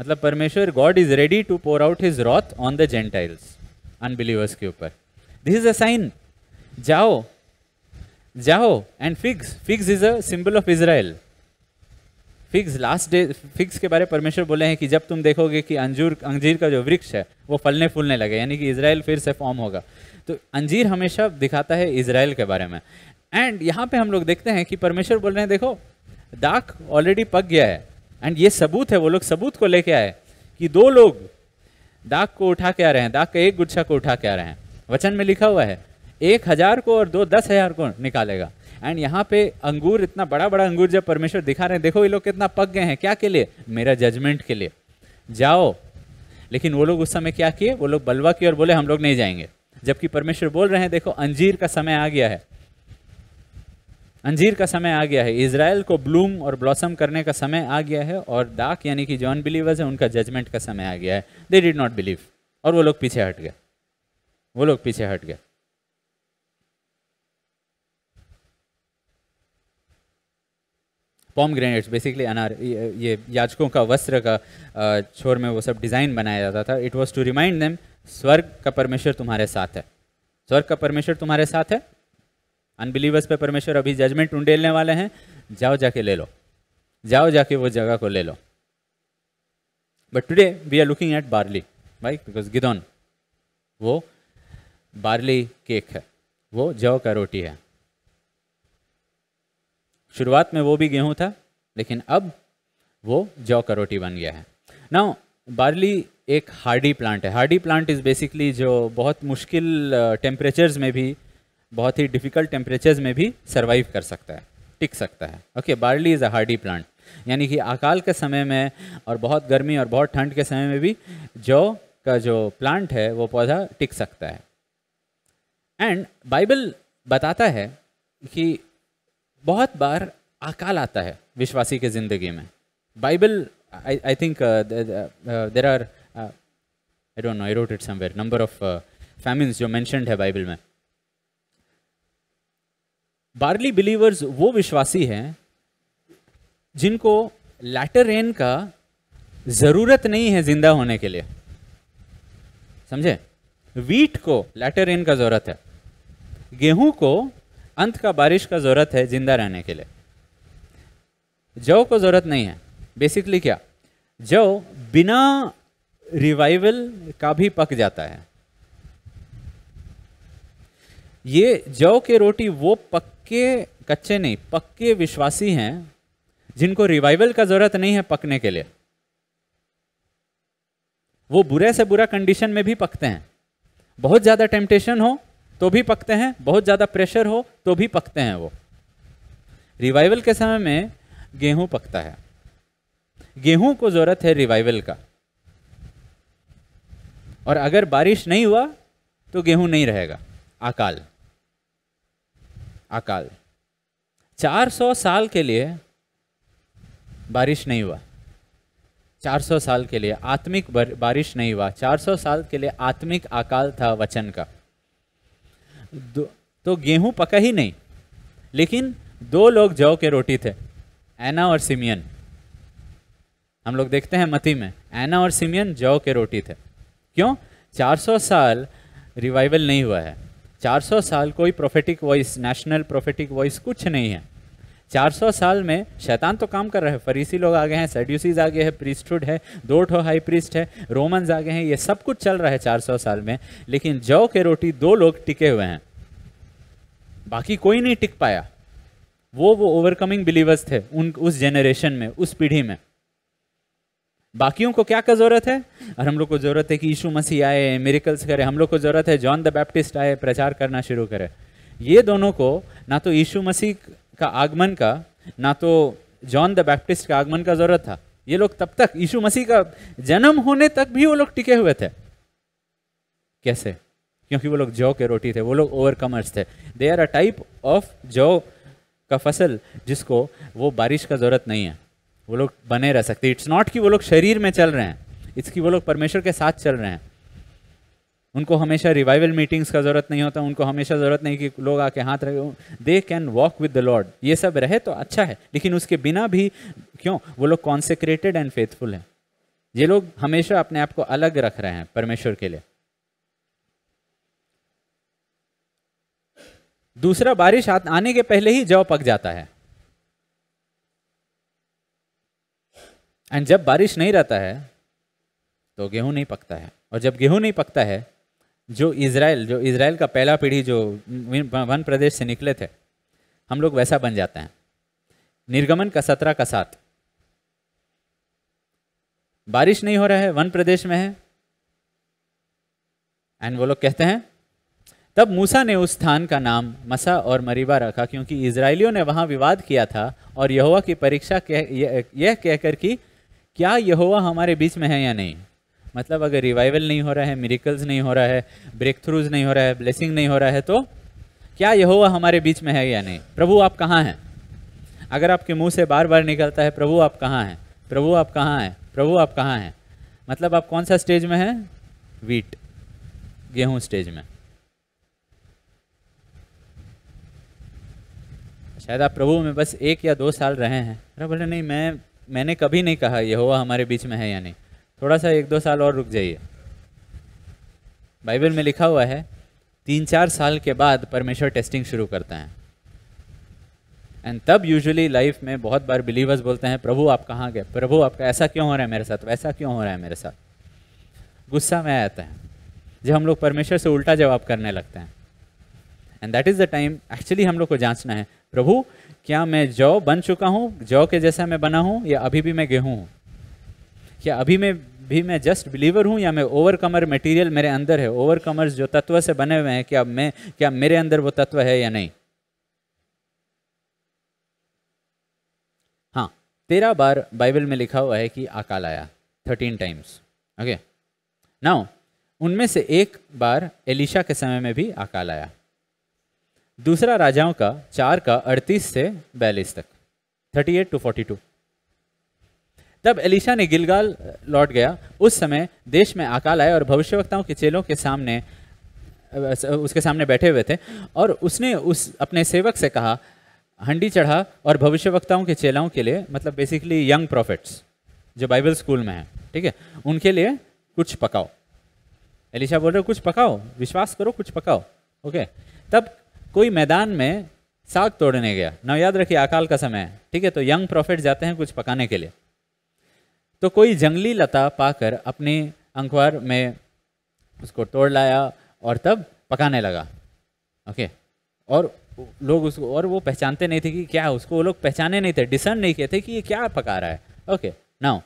मतलब परमेश्वर God is ready to pour out his wrath on the Gentiles unbelievers के ऊपर दिस इज अ साइन जाओ जाओ and figs figs is a symbol of Israel figs last day figs के बारे में परमेश्वर बोले हैं कि जब तुम देखोगे कि अंजूर अंजीर का जो वृक्ष है वो फलने फूलने लगे यानी कि इसराइल फिर से फॉर्म होगा तो अंजीर हमेशा दिखाता है इसराइल के बारे में एंड यहाँ पे हम लोग देखते हैं कि परमेश्वर बोल रहे हैं देखो दाख ऑलरेडी पक गया है एंड ये सबूत है वो लोग सबूत को लेके आए कि दो लोग दाग को उठा के आ रहे हैं दाग का एक गुच्छा को उठा के आ रहे हैं वचन में लिखा हुआ है एक हजार को और दो दस हजार को निकालेगा एंड यहाँ पे अंगूर इतना बड़ा बड़ा अंगूर जब परमेश्वर दिखा रहे हैं देखो ये लोग कितना पक गए हैं क्या के लिए मेरा जजमेंट के लिए जाओ लेकिन वो लोग उस समय क्या किए वो लोग बलवा की और बोले हम लोग नहीं जाएंगे जबकि परमेश्वर बोल रहे हैं देखो अंजीर का समय आ गया है अंजीर का समय आ गया है इसराइल को ब्लूम और ब्लॉसम करने का समय आ गया है और डाक यानी कि जो अनबिलीवर्स है उनका जजमेंट का समय आ गया है दे डिड नॉट बिलीव और वो लोग पीछे हट गए वो लोग पीछे हट गए पॉम ग्रेनेट्स बेसिकली अनार ये याचकों का वस्त्र का छोर में वो सब डिज़ाइन बनाया जाता था it was to remind them स्वर्ग का परमेश्वर तुम्हारे साथ है स्वर्ग का परमेश्वर तुम्हारे साथ है अनबिलीवर्स परमेश्वर अभी जजमेंट उंडेलने वाले हैं जाओ जाके ले लो जाओ जाके वो जगह को ले लो but today we are looking at barley भाई बिकॉज गिदोन वो बार्ली केक है वो जौ का रोटी है शुरुआत में वो भी गेहूँ था लेकिन अब वो जौ का रोटी बन गया है नाउ बार्ली एक हार्डी प्लांट है हार्डी प्लांट इज़ बेसिकली जो बहुत मुश्किल टेम्परेचर्स में भी बहुत ही डिफ़िकल्ट टेम्परेचर्स में भी सर्वाइव कर सकता है टिक सकता है okay barley is a hardy plant यानी कि अकाल के समय में और बहुत गर्मी और बहुत ठंड के समय में भी जौ का जो प्लांट है वो पौधा टिक सकता है एंड बाइबल बताता है कि बहुत बार अकाल आता है विश्वासी के ज़िंदगी में Bible I think there are I don't know I wrote it somewhere number of famines जो मैंशनड है बाइबल में बार्ली बिलीवर्स वो विश्वासी हैं जिनको लैटर रेन का ज़रूरत नहीं है ज़िंदा होने के लिए समझे वीट को लैटर रेन का ज़रूरत है गेहूं को अंत का बारिश का ज़रूरत है ज़िंदा रहने के लिए जव को ज़रूरत नहीं है बेसिकली क्या जव बिना रिवाइवल का भी पक जाता है ये जव के रोटी वो पक्के कच्चे नहीं पक्के विश्वासी हैं जिनको रिवाइवल का ज़रूरत नहीं है पकने के लिए वो बुरे से बुरा कंडीशन में भी पकते हैं बहुत ज़्यादा टेम्पटेशन हो तो भी पकते हैं बहुत ज़्यादा प्रेशर हो तो भी पकते हैं वो रिवाइवल के समय में गेहूं पकता है गेहूं को ज़रूरत है रिवाइवल का और अगर बारिश नहीं हुआ तो गेहूं नहीं रहेगा अकाल अकाल 400 साल के लिए बारिश नहीं हुआ 400 साल के लिए आत्मिक बारिश नहीं हुआ 400 साल के लिए आत्मिक अकाल था वचन का दो तो गेहूं पका ही नहीं लेकिन दो लोग जौ के रोटी थे एना और सिमियन हम लोग देखते हैं मती में एना और सिमियन जौ के रोटी थे क्यों 400 साल रिवाइवल नहीं हुआ है 400 साल कोई prophetic voice national prophetic voice कुछ नहीं है 400 साल में शैतान तो काम कर रहे हैं फरीसी लोग आ गए हैं सेड्यूसीज आ गए हैं प्रीस्टहुड है दो ठो हाई प्रीस्ट है रोमन्स आ गए हैं ये सब कुछ चल रहा है 400 साल में लेकिन जौ के रोटी दो लोग टिके हुए हैं बाकी कोई नहीं टिक पाया वो वो ओवरकमिंग बिलीवर्स थे उन उस जेनरेशन में उस पीढ़ी में बाकियों को क्या का जरूरत है और हम लोग को जरूरत है कि यीशु मसीह आए मेरिकल्स करे हम लोग को जरूरत है जॉन द बैप्टिस्ट आए प्रचार करना शुरू करे ये दोनों को ना तो यीशु मसीह का आगमन का ना तो जॉन द बैप्टिस्ट का आगमन का जरूरत था ये लोग तब तक यीशु मसीह का जन्म होने तक भी वो लोग टिके हुए थे कैसे क्योंकि वो लोग जौ के रोटी थे वो लोग ओवरकमर्स थे they are a type of जौ का फसल जिसको वो बारिश का ज़रूरत नहीं है वो लोग बने रह सकते इट्स नॉट कि वो लोग शरीर में चल रहे हैं इसकी वो लोग परमेश्वर के साथ चल रहे हैं उनको हमेशा रिवाइवल मीटिंग्स का ज़रूरत नहीं होता उनको हमेशा ज़रूरत नहीं कि लोग आके हाथ रहे they can walk with the Lord ये सब रहे तो अच्छा है लेकिन उसके बिना भी क्यों वो लोग कॉन्सेक्रेटेड एंड फेथफुल हैं ये लोग हमेशा अपने आप को अलग रख रहे हैं परमेश्वर के लिए दूसरा बारिश आने के पहले ही जव पक जाता है एंड जब बारिश नहीं रहता है तो गेहूं नहीं पकता है और जब गेहूं नहीं पकता है जो इसराइल जो इसराइल का पहला पीढ़ी जो वन प्रदेश से निकले थे हम लोग वैसा बन जाते हैं निर्गमन का सत्रह का साथ बारिश नहीं हो रहा है वन प्रदेश में है एंड वो लोग कहते हैं तब मूसा ने उस स्थान का नाम मसा और मरीबा रखा क्योंकि इसराइलियों ने वहाँ विवाद किया था और यहोवा की परीक्षा कह यह कहकर कि क्या यहोवा हमारे बीच में है या नहीं मतलब अगर रिवाइवल नहीं हो रहा है मेरिकल्स नहीं हो रहा है ब्रेक थ्रूज नहीं हो रहा है ब्लेसिंग नहीं हो रहा है तो क्या यहोवा हमारे बीच में है या नहीं प्रभु आप कहाँ हैं अगर आपके मुंह से बार बार निकलता है प्रभु आप कहाँ हैं प्रभु आप कहाँ हैं प्रभु आप कहाँ हैं मतलब आप कौन सा स्टेज में हैं वीट गेहूँ स्टेज में शायद आप प्रभु में बस एक या दो साल रहे हैं अरे बोले नहीं मैं मैंने कभी नहीं कहा हुआ हमारे बीच में है या नहीं थोड़ा सा एक दो साल और रुक जाइए बाइबल में लिखा हुआ है तीन चार साल के बाद परमेश्वर टेस्टिंग शुरू करता है एंड तब यूजुअली लाइफ में बहुत बार बिलीवर्स बोलते हैं प्रभु आप कहाँ गए प्रभु आपका ऐसा क्यों हो रहा है मेरे साथ वैसा क्यों हो रहा है मेरे साथ गुस्सा में आता है जब हम लोग परमेश्वर से उल्टा जवाब करने लगते हैं and that is the time actually हम लोग को जांचना है प्रभु क्या मैं जौ बन चुका हूँ जौ के जैसा मैं बना हूँ या अभी भी मैं गेहूँ हूँ क्या अभी मैं भी मैं जस्ट बिलीवर हूँ या मैं ओवरकमर मटेरियल मेरे अंदर है ओवरकमर्स जो तत्व से बने हुए हैं क्या मैं क्या मेरे अंदर वो तत्व है या नहीं हाँ तेरह बार बाइबल में लिखा हुआ है कि अकाल आया थर्टीन टाइम्स ओके नाउ उनमें से एक बार एलिशा के समय में भी अकाल आया दूसरा राजाओं का चार का अड़तीस से बयालीस तक thirty eight to forty two तब एलिशा ने गिलगाल लौट गया उस समय देश में अकाल आए और भविष्यवक्ताओं के चेलों के सामने उसके सामने बैठे हुए थे और उसने उस अपने सेवक से कहा हंडी चढ़ा और भविष्यवक्ताओं के चेलाओं के लिए मतलब बेसिकली यंग प्रॉफिट्स जो बाइबल स्कूल में हैं ठीक है उनके लिए कुछ पकाओ एलिशा बोल रहे हो कुछ पकाओ विश्वास करो कुछ पकाओ ओके तब कोई मैदान में साग तोड़ने गया ना याद रखिए अकाल का समय है ठीक है तो यंग प्रॉफिट जाते हैं कुछ पकाने के लिए तो कोई जंगली लता पाकर अपने अंकवार में उसको तोड़ लाया और तब पकाने लगा ओके और लोग उसको और वो पहचानते नहीं थे कि क्या उसको वो लोग पहचाने नहीं थे डिसन नहीं किए थे कि ये क्या पका रहा है ओके नाउ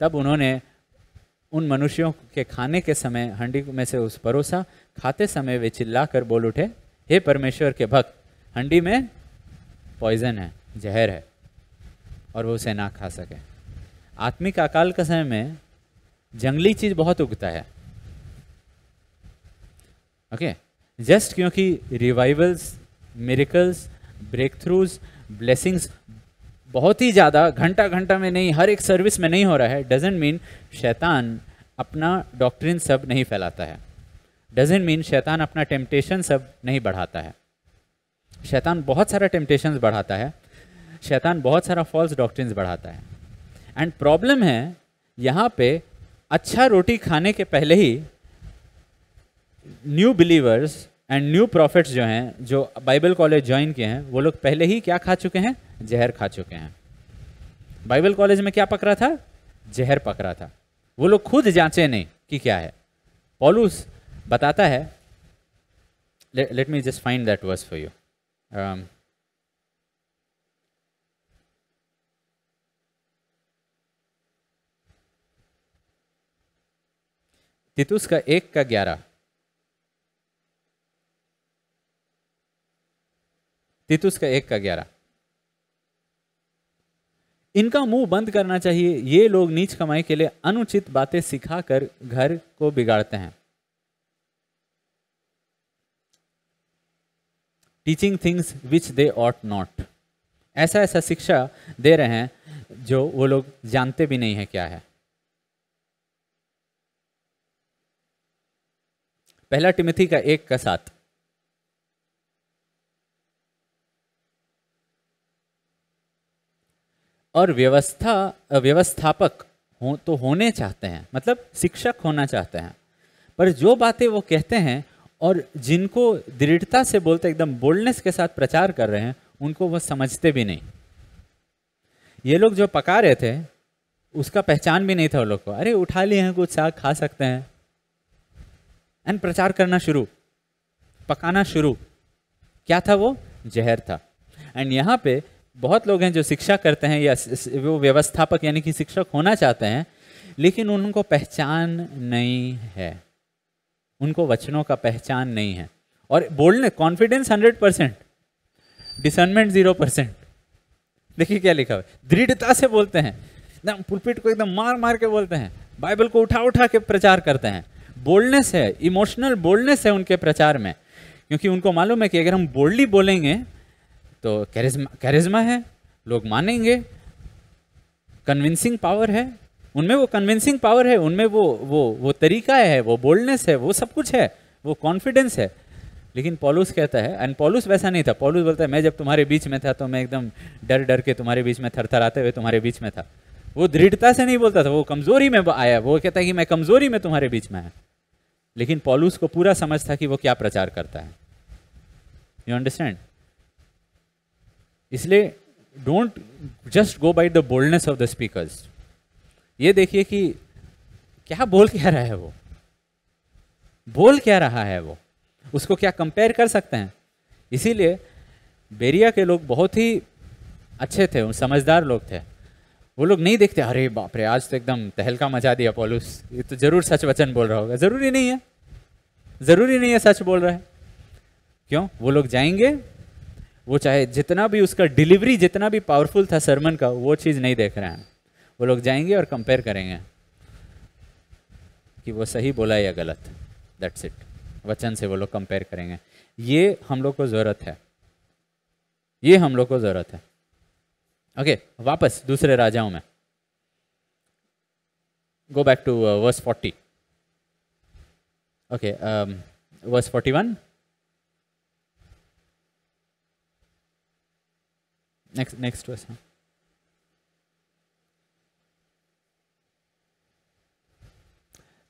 तब उन्होंने उन मनुष्यों के खाने के समय हंडी में से उस परोसा खाते समय वे चिल्ला कर बोल उठे हे परमेश्वर के भक्त हंडी में पॉइजन है जहर है और वो उसे ना खा सके आत्मिक अकाल के समय में जंगली चीज बहुत उगता है ओके जस्ट क्योंकि revivals miracles breakthroughs blessings बहुत ही ज़्यादा घंटा घंटा में नहीं हर एक सर्विस में नहीं हो रहा है डजेंट मीन शैतान अपना डॉक्ट्रिन सब नहीं फैलाता है डजेंट मीन शैतान अपना टेम्पटेशन सब नहीं बढ़ाता है शैतान बहुत सारा टेम्पटेशन बढ़ाता है शैतान बहुत सारा फॉल्स डॉक्ट्रिन्स बढ़ाता है एंड प्रॉब्लम है यहाँ पे अच्छा रोटी खाने के पहले ही new believers and new prophets जो हैं जो बाइबल कॉलेज ज्वाइन किए हैं वो लोग पहले ही क्या खा चुके हैं जहर खा चुके हैं बाइबल कॉलेज में क्या पकड़ा था जहर पकड़ा था वो लोग खुद जांचे नहीं कि क्या है पॉलूस बताता है let me just find that verse for you तितुस का एक का ग्यारह तितुस का एक का ग्यारह इनका मुंह बंद करना चाहिए ये लोग नीच कमाई के लिए अनुचित बातें सिखाकर घर को बिगाड़ते हैं teaching things which they ought not ऐसा ऐसा शिक्षा दे रहे हैं जो वो लोग जानते भी नहीं है क्या है पहला टिमिथी का एक का साथ और व्यवस्था व्यवस्थापक हो तो होने चाहते हैं मतलब शिक्षक होना चाहते हैं पर जो बातें वो कहते हैं और जिनको दृढ़ता से बोलते एकदम बोल्डनेस के साथ प्रचार कर रहे हैं उनको वह समझते भी नहीं ये लोग जो पका रहे थे उसका पहचान भी नहीं था उन लोग को अरे उठा लिए हैं कुछ साग खा सकते हैं एंड प्रचार करना शुरू पकाना शुरू क्या था वो जहर था एंड यहाँ पे बहुत लोग हैं जो शिक्षा करते हैं या वो व्यवस्थापक यानी कि शिक्षक होना चाहते हैं लेकिन उनको पहचान नहीं है उनको वचनों का पहचान नहीं है और बोलने confidence hundred percent discernment zero percent देखिए क्या लिखा हुआ दृढ़ता से बोलते हैं एकदम पुलपिट को एकदम मार मार के बोलते हैं बाइबल को उठा उठा के प्रचार करते हैं बोल्डनेस है इमोशनल बोल्डनेस है उनके प्रचार में क्योंकि उनको मालूम है कि अगर हम बोल्डली बोलेंगे तो कैरिज्मा कैरिज्मा है लोग मानेंगे कन्विंसिंग पावर है उनमें वो कन्विंसिंग पावर है उनमें वो वो वो तरीका है वो बोल्डनेस है वो सब कुछ है वो कॉन्फिडेंस है लेकिन पॉलूस कहता है एंड पॉलूस वैसा नहीं था पॉलूस बोलता है मैं जब तुम्हारे बीच में था तो मैं एकदम डर डर के तुम्हारे बीच में थरथराते हुए तुम्हारे बीच में था वो दृढ़ता से नहीं बोलता था वो कमजोरी में आया वो कहता है कि मैं कमजोरी में तुम्हारे बीच में आया लेकिन पॉलूस को पूरा समझ था कि वो क्या प्रचार करता है यू अंडरस्टैंड इसलिए don't just go by the boldness of the speakers ये देखिए कि क्या बोल क्या रहा है वो बोल क्या रहा है वो उसको क्या कंपेयर कर सकते हैं इसीलिए बेरिया के लोग बहुत ही अच्छे थे समझदार लोग थे वो लोग नहीं देखते अरे बाप रे आज तो एकदम तहलका मचा दिया पोलूस ये तो ज़रूर सच वचन बोल रहा होगा ज़रूरी नहीं है ज़रूरी नहीं है सच बोल रहा है क्यों वो लोग जाएंगे वो चाहे जितना भी उसका डिलीवरी जितना भी पावरफुल था सरमन का वो चीज़ नहीं देख रहे हैं वो लोग जाएंगे और कंपेयर करेंगे कि वो सही बोला या गलत दैट्स इट वचन से वो लोग कंपेयर करेंगे ये हम लोग को ज़रूरत है ये हम लोग को ज़रूरत है ओके okay, वापस दूसरे राजाओं में go back to verse forty okay verse forty one next next verse हाँ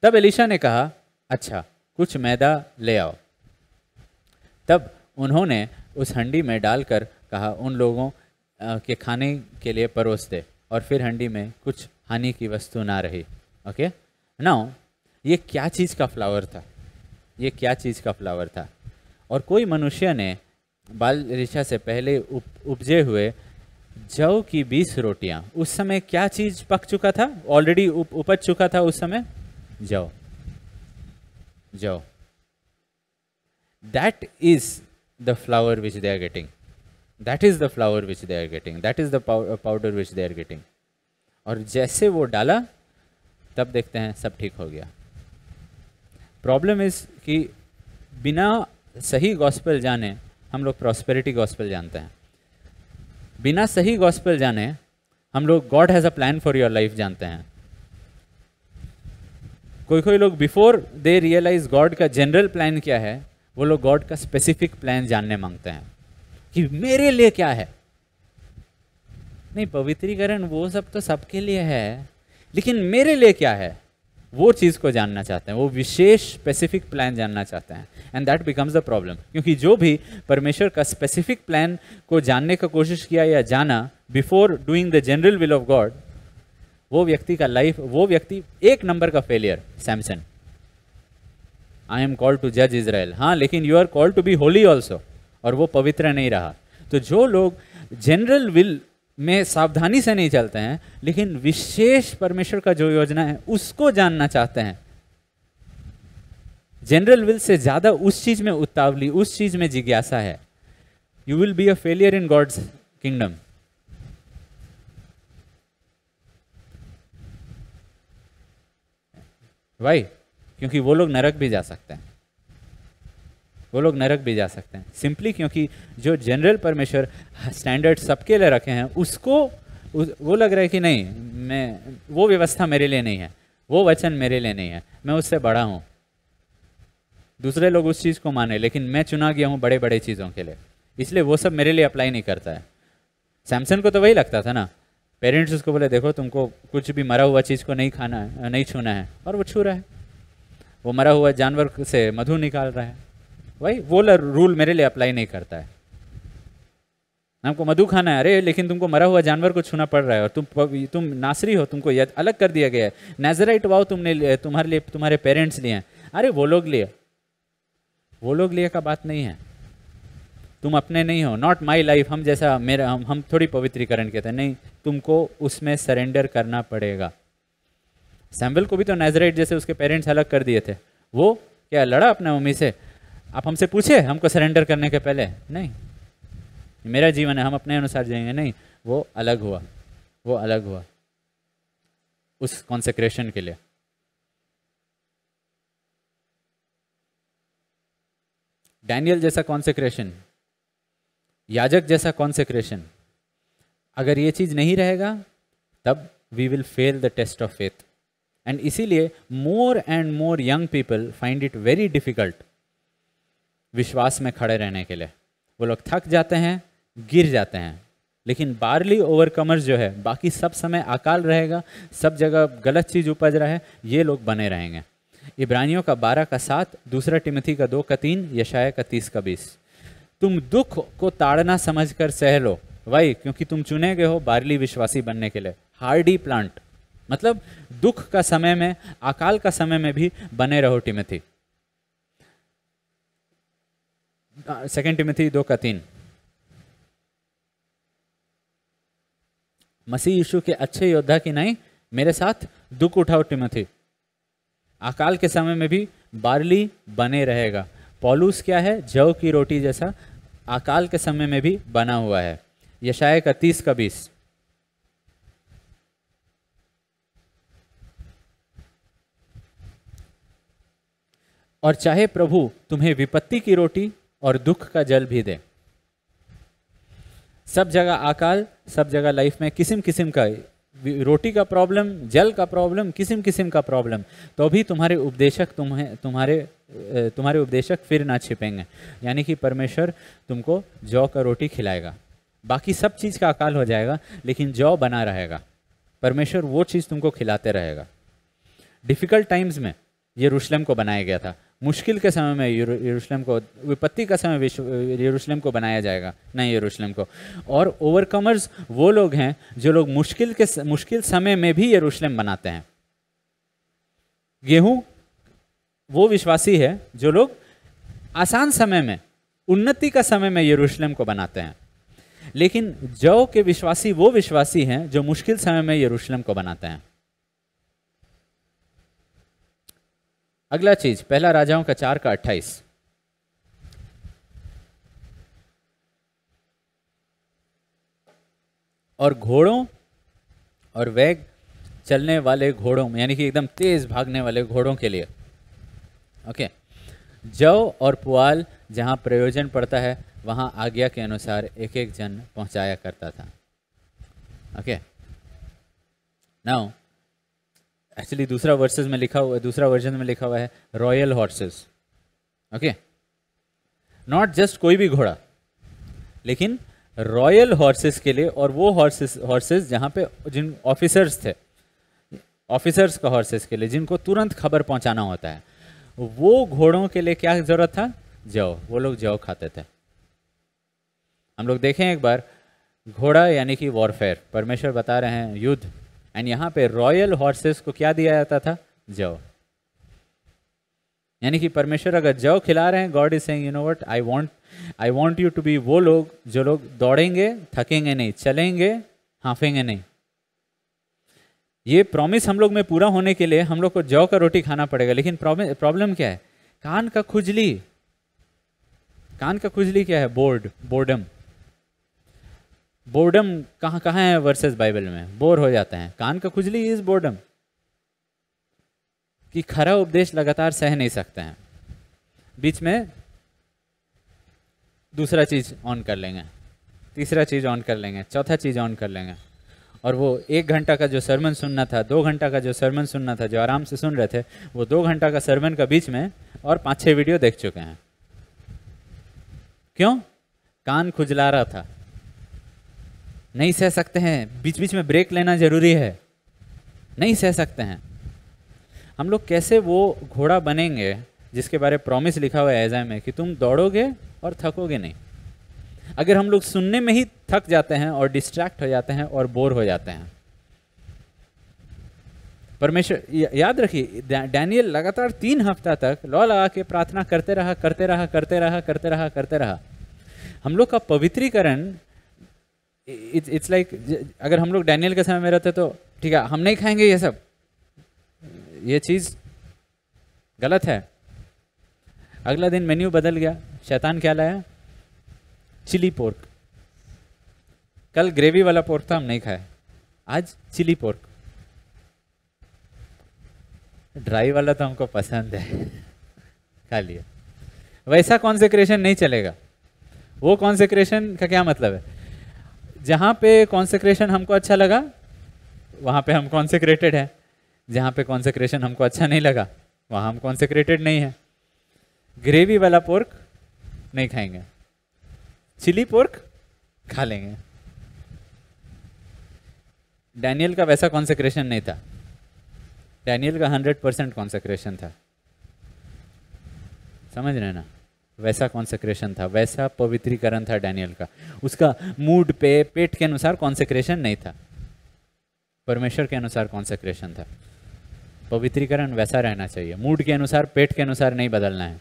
तब एलिशा ने कहा अच्छा कुछ मैदा ले आओ तब उन्होंने उस हंडी में डालकर कहा उन लोगों के खाने के लिए परोस दे और फिर हंडी में कुछ हानि की वस्तु ना रही ओके नाउ ये क्या चीज़ का फ्लावर था ये क्या चीज़ का फ्लावर था और कोई मनुष्य ने बाल ऋषा से पहले उप, उपजे हुए जव की बीस रोटियां उस समय क्या चीज़ पक चुका था ऑलरेडी उप, उपज चुका था उस समय जाओ जाओ that is the flour which they are getting that is the flour which they are getting that is the powder which they are getting और जैसे वो डाला तब देखते हैं सब ठीक हो गया प्रॉब्लम इज कि बिना सही गॉस्पल जाने हम लोग प्रॉस्पेरिटी गॉस्पल जानते हैं बिना सही गॉस्पल जाने हम लोग God has a plan for your life जानते हैं कोई कोई लोग बिफोर दे रियलाइज गॉड का जनरल प्लान क्या है वो लोग गॉड का स्पेसिफिक प्लान जानने मांगते हैं कि मेरे लिए क्या है नहीं पवित्रीकरण वो सब तो सबके लिए है लेकिन मेरे लिए क्या है वो चीज़ को जानना चाहते हैं वो विशेष स्पेसिफिक प्लान जानना चाहते हैं and that becomes the problem क्योंकि जो भी परमेश्वर का स्पेसिफिक प्लान को जानने का कोशिश किया या जाना before doing the general will of God वो व्यक्ति का लाइफ वो व्यक्ति एक नंबर का failure Samson I am called to जज इसराइल हाँ लेकिन you are called to be holy also और वो पवित्र नहीं रहा तो जो लोग जनरल विल में सावधानी से नहीं चलते हैं लेकिन विशेष परमेश्वर का जो योजना है उसको जानना चाहते हैं जनरल विल से ज़्यादा उस चीज़ में उतावली उस चीज़ में जिज्ञासा है you will be a failure in God's kingdom भाई क्योंकि वो लोग नरक भी जा सकते हैं वो लोग नरक भी जा सकते हैं सिंपली क्योंकि जो जनरल परमेश्वर स्टैंडर्ड सबके लिए रखे हैं उसको वो लग रहा है कि नहीं मैं वो व्यवस्था मेरे लिए नहीं है वो वचन मेरे लिए नहीं है मैं उससे बड़ा हूँ दूसरे लोग उस चीज़ को माने लेकिन मैं चुना गया हूँ बड़े बड़े चीज़ों के लिए इसलिए वो सब मेरे लिए अप्लाई नहीं करता है सैमसंग को तो वही लगता था ना पेरेंट्स उसको बोले देखो तुमको कुछ भी मरा हुआ चीज़ को नहीं खाना है नहीं छूना है और वो छू रहा है वो मरा हुआ जानवर से मधु निकाल रहा है भाई वो रूल मेरे लिए अप्लाई नहीं करता है हमको मधु खाना है अरे लेकिन तुमको मरा हुआ जानवर को छूना पड़ रहा है और तुम तुम नासरी हो तुमको यद अलग कर दिया गया है नेजराइट वाओ तुमने तुम्हारे लिए तुम्हारे पेरेंट्स लिए हैं अरे वो लोग लिए वो लोग लिए का बात नहीं है तुम अपने नहीं हो नॉट माई लाइफ हम जैसा मेरा हम हम थोड़ी पवित्रीकरण कहते हैं नहीं तुमको उसमें सरेंडर करना पड़ेगा सैम्बल को भी तो नैजरेट जैसे उसके पेरेंट्स अलग कर दिए थे वो क्या लड़ा अपने मम्मी से आप हमसे पूछे हमको सरेंडर करने के पहले नहीं मेरा जीवन है हम अपने अनुसार जाएंगे नहीं वो अलग हुआ वो अलग हुआ उस कॉन्सेक्रेशन के लिए डैनियल जैसा कॉन्सेक्रेशन याजक जैसा कॉन्सेक्रेशन अगर ये चीज़ नहीं रहेगा तब we will fail the test of faith and इसीलिए more and more young people find it very difficult विश्वास में खड़े रहने के लिए वो लोग थक जाते हैं गिर जाते हैं लेकिन बारली ओवरकमर्स जो है बाकी सब समय अकाल रहेगा सब जगह गलत चीज़ उपज रहा है ये लोग बने रहेंगे इब्रानियों का बारह का सात दूसरा टिमथी का दो का तीन यशाया का तीस का बीस तुम दुख को ताड़ना समझ कर सह लो वही क्योंकि तुम चुने गए हो बारली विश्वासी बनने के लिए हार्डी प्लांट मतलब दुख का समय में अकाल का समय में भी बने रहो टिमथी सेकेंड टिमथी दो का तीन मसीह यीशु के अच्छे योद्धा की नहीं मेरे साथ दुख उठाओ टिमथी अकाल के समय में भी बारली बने रहेगा पॉलूस क्या है जव की रोटी जैसा अकाल के समय में भी बना हुआ है यशाय का तीस का बीस और चाहे प्रभु तुम्हें विपत्ति की रोटी और दुख का जल भी दे सब जगह अकाल सब जगह लाइफ में किसीम किस्म का रोटी का प्रॉब्लम जल का प्रॉब्लम किस्म किस्म का प्रॉब्लम तो भी तुम्हारे उपदेशक तुम्हें तुम्हारे तुम्हारे उपदेशक फिर ना छिपेंगे यानी कि परमेश्वर तुमको जौ का रोटी खिलाएगा बाकी सब चीज़ का अकाल हो जाएगा लेकिन जौ बना रहेगा परमेश्वर वो चीज़ तुमको खिलाते रहेगा डिफ़िकल्ट टाइम्स में ये यरूशलेम को बनाया गया था मुश्किल के समय में यरूशलेम को विपत्ति का समय विश्व यरूशलेम को बनाया जाएगा नहीं यरूशलेम को और ओवरकमर्स वो लोग हैं जो लोग मुश्किल के मुश्किल समय में भी यरूशलेम बनाते हैं गेहूं वो विश्वासी है जो लोग आसान समय में उन्नति का समय में यरूशलेम को बनाते हैं लेकिन जौ के विश्वासी वो विश्वासी हैं जो मुश्किल समय में यरूशलेम को बनाते हैं अगला चीज पहला राजाओं का चार का अट्ठाईस और घोड़ों और वैग चलने वाले घोड़ों में यानी कि एकदम तेज भागने वाले घोड़ों के लिए ओके जव और पुआल जहां प्रयोजन पड़ता है वहां आज्ञा के अनुसार एक एक जन पहुंचाया करता था ओके नाउ एक्चुअली दूसरा वर्सेज में लिखा हुआ दूसरा वर्जन में लिखा हुआ है royal horses okay not just कोई भी घोड़ा लेकिन रॉयल हॉर्सेस के लिए और वो हॉर्सेस हॉर्सेस जहाँ पे जिन ऑफिसर्स थे ऑफिसर्स का हॉर्सेस के लिए जिनको तुरंत खबर पहुँचाना होता है वो घोड़ों के लिए क्या जरूरत था जव वो लोग जव खाते थे हम लोग देखें एक बार घोड़ा यानी कि वॉरफेयर परमेश्वर बता रहे हैं युद्ध एंड यहां पे रॉयल हॉर्सेस को क्या दिया जाता था जव यानी कि परमेश्वर अगर जव खिला रहे हैं God is saying you know what I want I want you to be वो लोग जो लोग दौड़ेंगे थकेंगे नहीं चलेंगे हाफेंगे नहीं ये प्रॉमिस हम लोग में पूरा होने के लिए हम लोग को जौ का रोटी खाना पड़ेगा लेकिन प्रॉब्लम क्या है कान का खुजली कान का खुजली क्या है बोर्ड बोर्डम बोर्डम कहाँ कहाँ है वर्सेस बाइबल में बोर हो जाते हैं कान का खुजली इज बोर्डम कि खरा उपदेश लगातार सह नहीं सकते हैं बीच में दूसरा चीज़ ऑन कर लेंगे तीसरा चीज़ ऑन कर लेंगे चौथा चीज़ ऑन कर लेंगे और वो एक घंटा का जो सरमन सुनना था दो घंटा का जो सरमन सुनना था जो आराम से सुन रहे थे वो दो घंटा का सरमन का बीच में और पाँच छः वीडियो देख चुके हैं क्यों कान खुजला रहा था नहीं सह सकते हैं बीच बीच में ब्रेक लेना ज़रूरी है नहीं सह सकते हैं हम लोग कैसे वो घोड़ा बनेंगे जिसके बारे प्रॉमिस लिखा हुआ है ऐजा में कि तुम दौड़ोगे और थकोगे नहीं अगर हम लोग सुनने में ही थक जाते हैं और डिस्ट्रैक्ट हो जाते हैं और बोर हो जाते हैं परमेश्वर याद रखिए डैनियल लगातार तीन हफ्ता तक लौ लगा के प्रार्थना करते रहा करते रहा करते रहा करते रहा करते रहा हम लोग का पवित्रीकरण इट्स इट्स लाइक अगर हम लोग डैनियल के समय में रहते तो ठीक है हम नहीं खाएंगे ये सब ये चीज़ गलत है अगला दिन मेन्यू बदल गया शैतान क्या लाया चिली पोर्क कल ग्रेवी वाला पोर्क था हम नहीं खाए आज चिली पोर्क ड्राई वाला तो हमको पसंद है खा लिया वैसा कॉन्सेक्रेशन नहीं चलेगा वो कॉन्सेक्रेशन का क्या मतलब है जहाँ पे कॉन्सेक्रेशन हमको अच्छा लगा वहाँ पे हम कॉन्सेक्रेटेड है जहाँ पे कॉन्सेक्रेशन हमको अच्छा नहीं लगा वहाँ हम कॉन्सेक्रेटेड नहीं है ग्रेवी वाला पोर्क नहीं खाएंगे चिली पोर्क खा लेंगे डैनियल का वैसा कॉन्सेक्रेशन नहीं था डैनियल का हंड्रेड परसेंट कॉन्सेक्रेशन था समझ रहे ना वैसा कॉन्सेक्रेशन था वैसा पवित्रीकरण था डैनियल का उसका मूड पे पेट के अनुसार कॉन्सेक्रेशन नहीं था परमेश्वर के अनुसार कॉन्सेक्रेशन था पवित्रीकरण वैसा रहना चाहिए मूड के अनुसार पेट के अनुसार नहीं बदलना है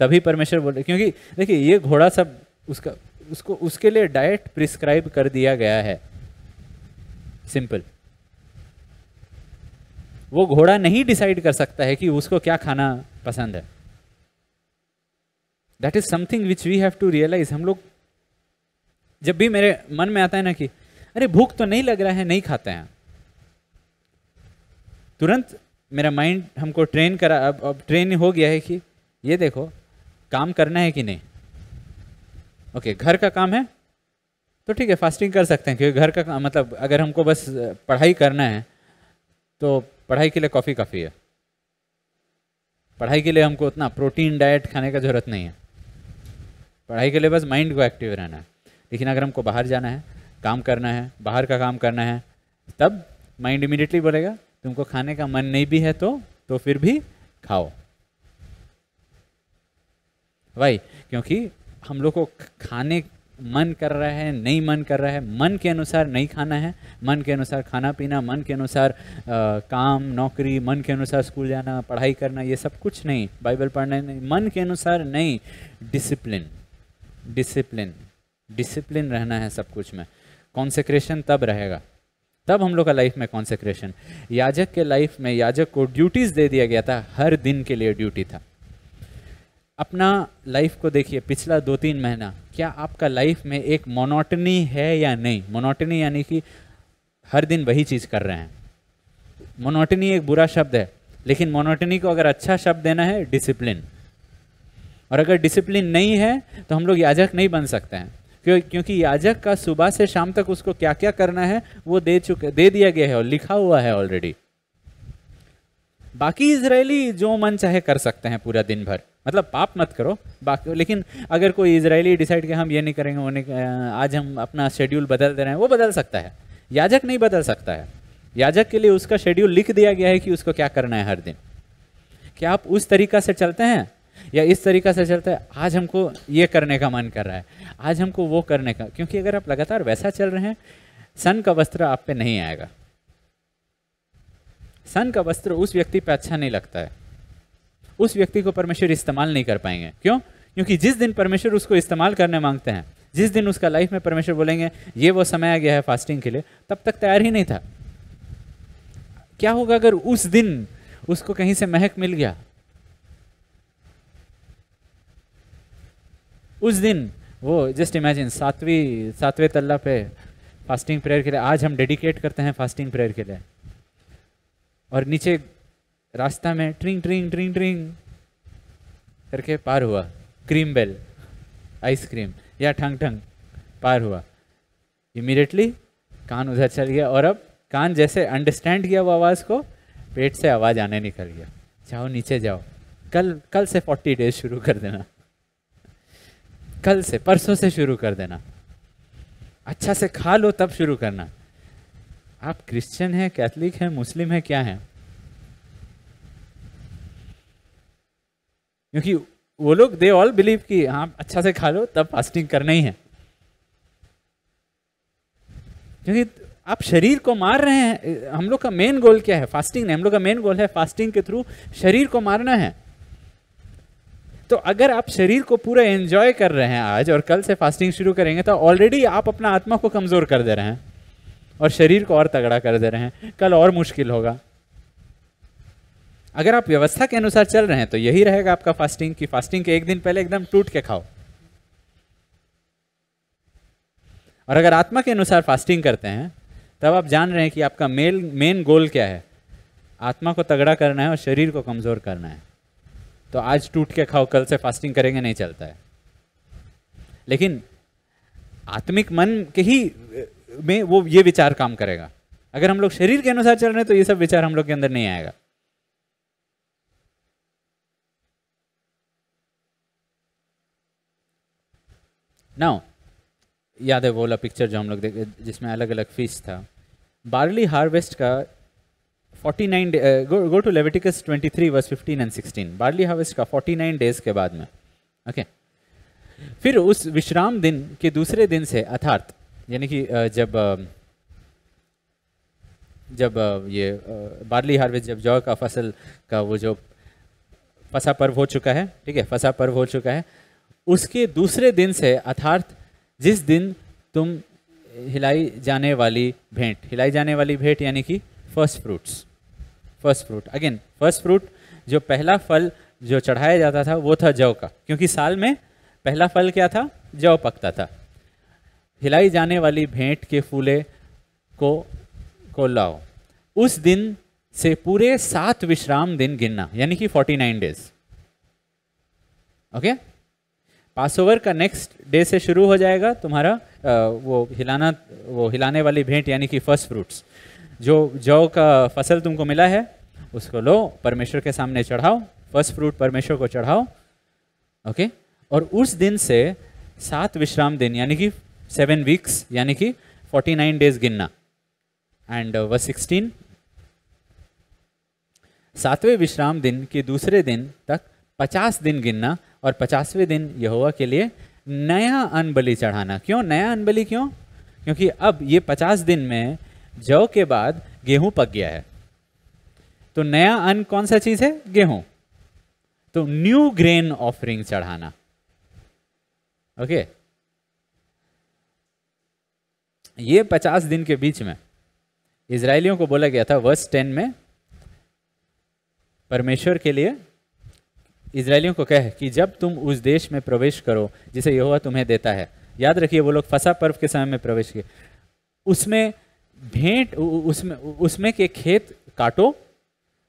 तभी परमेश्वर बोले क्योंकि देखिए ये घोड़ा सब उसका उसको उसके लिए डाइट प्रिस्क्राइब कर दिया गया है सिंपल वो घोड़ा नहीं डिसाइड कर सकता है कि उसको क्या खाना पसंद है that is something which we have to realise हम लोग जब भी मेरे मन में आता है ना कि अरे भूख तो नहीं लग रहा है नहीं खाते हैं तुरंत मेरा माइंड हमको ट्रेन करा अब अब ट्रेन हो गया है कि ये देखो काम करना है कि नहीं ओके okay, घर का काम है तो ठीक है फास्टिंग कर सकते हैं क्योंकि घर का काम मतलब अगर हमको बस पढ़ाई करना है तो पढ़ाई के लिए कॉफ़ी काफ़ी है पढ़ाई के लिए हमको उतना प्रोटीन डाइट खाने का ज़रूरत नहीं है पढ़ाई के लिए बस माइंड को एक्टिव रहना है लेकिन अगर हमको बाहर जाना है काम करना है बाहर का काम करना है तब माइंड इमिडिएटली बोलेगा तुमको खाने का मन नहीं भी है तो तो फिर भी खाओ भाई क्योंकि हम लोग को खाने मन कर रहा है नहीं मन कर रहा है मन के अनुसार नहीं खाना है मन के अनुसार खाना पीना मन के अनुसार काम नौकरी मन के अनुसार स्कूल जाना पढ़ाई करना ये सब कुछ नहीं बाइबल पढ़ना नहीं मन के अनुसार नहीं डिसिप्लिन डिसिप्लिन डिसिप्लिन रहना है सब कुछ में कॉन्सेक्रेशन तब रहेगा तब हम लोग का लाइफ में कॉन्सेक्रेशन याजक के लाइफ में याजक को ड्यूटीज दे दिया गया था हर दिन के लिए ड्यूटी था अपना लाइफ को देखिए पिछला दो तीन महीना क्या आपका लाइफ में एक मोनोटनी है या नहीं मोनोटनी यानी कि हर दिन वही चीज़ कर रहे हैं मोनोटनी एक बुरा शब्द है लेकिन मोनोटनी को अगर अच्छा शब्द देना है डिसिप्लिन और अगर डिसिप्लिन नहीं है तो हम लोग याजक नहीं बन सकते हैं क्यों क्योंकि याजक का सुबह से शाम तक उसको क्या क्या करना है वो दे चुके दे दिया गया है और लिखा हुआ है ऑलरेडी बाकी इसराइली जो मन चाहे कर सकते हैं पूरा दिन भर मतलब पाप मत करो बाकी लेकिन अगर कोई इसराइली डिसाइड कि हम ये नहीं करेंगे वो नहीं आज हम अपना शेड्यूल बदल दे रहे हैं वो बदल सकता है याजक नहीं बदल सकता है याजक के लिए उसका शेड्यूल लिख दिया गया है कि उसको क्या करना है हर दिन क्या आप उस तरीका से चलते हैं या इस तरीका से चलता है आज हमको ये करने का मन कर रहा है आज हमको वो करने का क्योंकि अगर आप लगातार वैसा चल रहे हैं सन का वस्त्र आप पे नहीं आएगा सन का वस्त्र उस व्यक्ति पे अच्छा नहीं लगता है उस व्यक्ति को परमेश्वर इस्तेमाल नहीं कर पाएंगे क्यों क्योंकि जिस दिन परमेश्वर उसको इस्तेमाल करने मांगते हैं जिस दिन उसका लाइफ में परमेश्वर बोलेंगे ये वो समय आ गया है फास्टिंग के लिए तब तक तैयार ही नहीं था क्या होगा अगर उस दिन उसको कहीं से महक मिल गया उस दिन वो जस्ट इमेजिन सातवीं सातवें तल्ला पे फास्टिंग प्रेयर के लिए आज हम डेडिकेट करते हैं फास्टिंग प्रेयर के लिए और नीचे रास्ता में ट्रिंग ट्रिंग ट्रिंग ट्रिंग करके पार हुआ क्रीम बेल आइसक्रीम या ठंग ठंग पार हुआ इमीडिएटली कान उधर चल गया और अब कान जैसे अंडरस्टैंड किया वो आवाज़ को पेट से आवाज़ आने निकल गया चाहो नीचे जाओ कल कल से फोर्टी डेज शुरू कर देना कल से परसों से शुरू कर देना अच्छा से खा लो तब शुरू करना आप क्रिश्चियन हैं कैथलिक हैं मुस्लिम हैं क्या हैं क्योंकि वो लोग दे ऑल बिलीव कि हाँ अच्छा से खा लो तब फास्टिंग करना ही है क्योंकि आप शरीर को मार रहे हैं हम लोग का मेन गोल क्या है फास्टिंग नहीं हम लोग का मेन गोल है फास्टिंग के थ्रू शरीर को मारना है तो अगर आप शरीर को पूरा एंजॉय कर रहे हैं आज और कल से फास्टिंग शुरू करेंगे तो ऑलरेडी आप अपना आत्मा को कमज़ोर कर दे रहे हैं और शरीर को और तगड़ा कर दे रहे हैं कल और मुश्किल होगा अगर आप व्यवस्था के अनुसार चल रहे हैं तो यही रहेगा आपका फास्टिंग की फास्टिंग के एक दिन पहले एकदम टूट के खाओ और अगर आत्मा के अनुसार फास्टिंग करते हैं तब आप जान रहे हैं कि आपका मेन मेन गोल क्या है आत्मा को तगड़ा करना है और शरीर को कमज़ोर करना है तो आज टूट के खाओ कल से फास्टिंग करेंगे नहीं चलता है लेकिन आत्मिक मन के ही में वो ये विचार काम करेगा अगर हम लोग शरीर के अनुसार चल रहे हैं तो ये सब विचार हम लोग के अंदर नहीं आएगा नाउ याद है वो वाला पिक्चर जो हम लोग देखे जिसमें अलग अलग फिश था बार्ली हार्वेस्ट का 49 go go to Leviticus 23 verse 15 and 16 barley harvest का 49 डेज के बाद में ओके फिर उस विश्राम दिन के दूसरे दिन से अर्थात यानी कि uh, जब uh, जब uh, ये बार्ली हार्वेस्ट जब जौ का फसल का वो जो फसा पर्व हो चुका है ठीक है फसा पर्व हो चुका है उसके दूसरे दिन से अर्थार्थ जिस दिन तुम हिलाई जाने वाली भेंट हिलाई जाने वाली भेंट यानी कि first fruits first fruit again first fruit जो पहला फल जो चढ़ाया जाता था वो था जौ का क्योंकि साल में पहला फल क्या था जौ पकता था हिलाई जाने वाली भेंट के फूले को को लाओ उस दिन से पूरे सात विश्राम दिन गिनना यानी कि 49 डेज ओके पास ओवर का नेक्स्ट डे से शुरू हो जाएगा तुम्हारा वो हिलाना वो हिलाने वाली भेंट यानी कि फर्स्ट फ्रूट्स जो जौ का फसल तुमको मिला है उसको लो परमेश्वर के सामने चढ़ाओ फर्स्ट फ्रूट परमेश्वर को चढ़ाओ ओके और उस दिन से सात विश्राम दिन यानी कि सेवन वीक्स यानी कि फोर्टी नाइन डेज गिनना एंड वह सिक्सटीन सातवें विश्राम दिन के दूसरे दिन तक पचास दिन गिनना और पचासवें दिन यहोवा के लिए नया अनबली चढ़ाना क्यों नया अनबली क्यों क्योंकि अब ये पचास दिन में जौ के बाद गेहूं पक गया है तो नया अन्न कौन सा चीज है गेहूं तो न्यू ग्रेन ऑफरिंग चढ़ाना ओके ये पचास दिन के बीच में इसराइलियों को बोला गया था वर्ष टेन में परमेश्वर के लिए इसराइलियों को कह कि जब तुम उस देश में प्रवेश करो जिसे यहोवा तुम्हें देता है याद रखिए वो लोग फसा पर्व के समय में प्रवेश किए उसमें भेंट उसमें उसमें के खेत काटो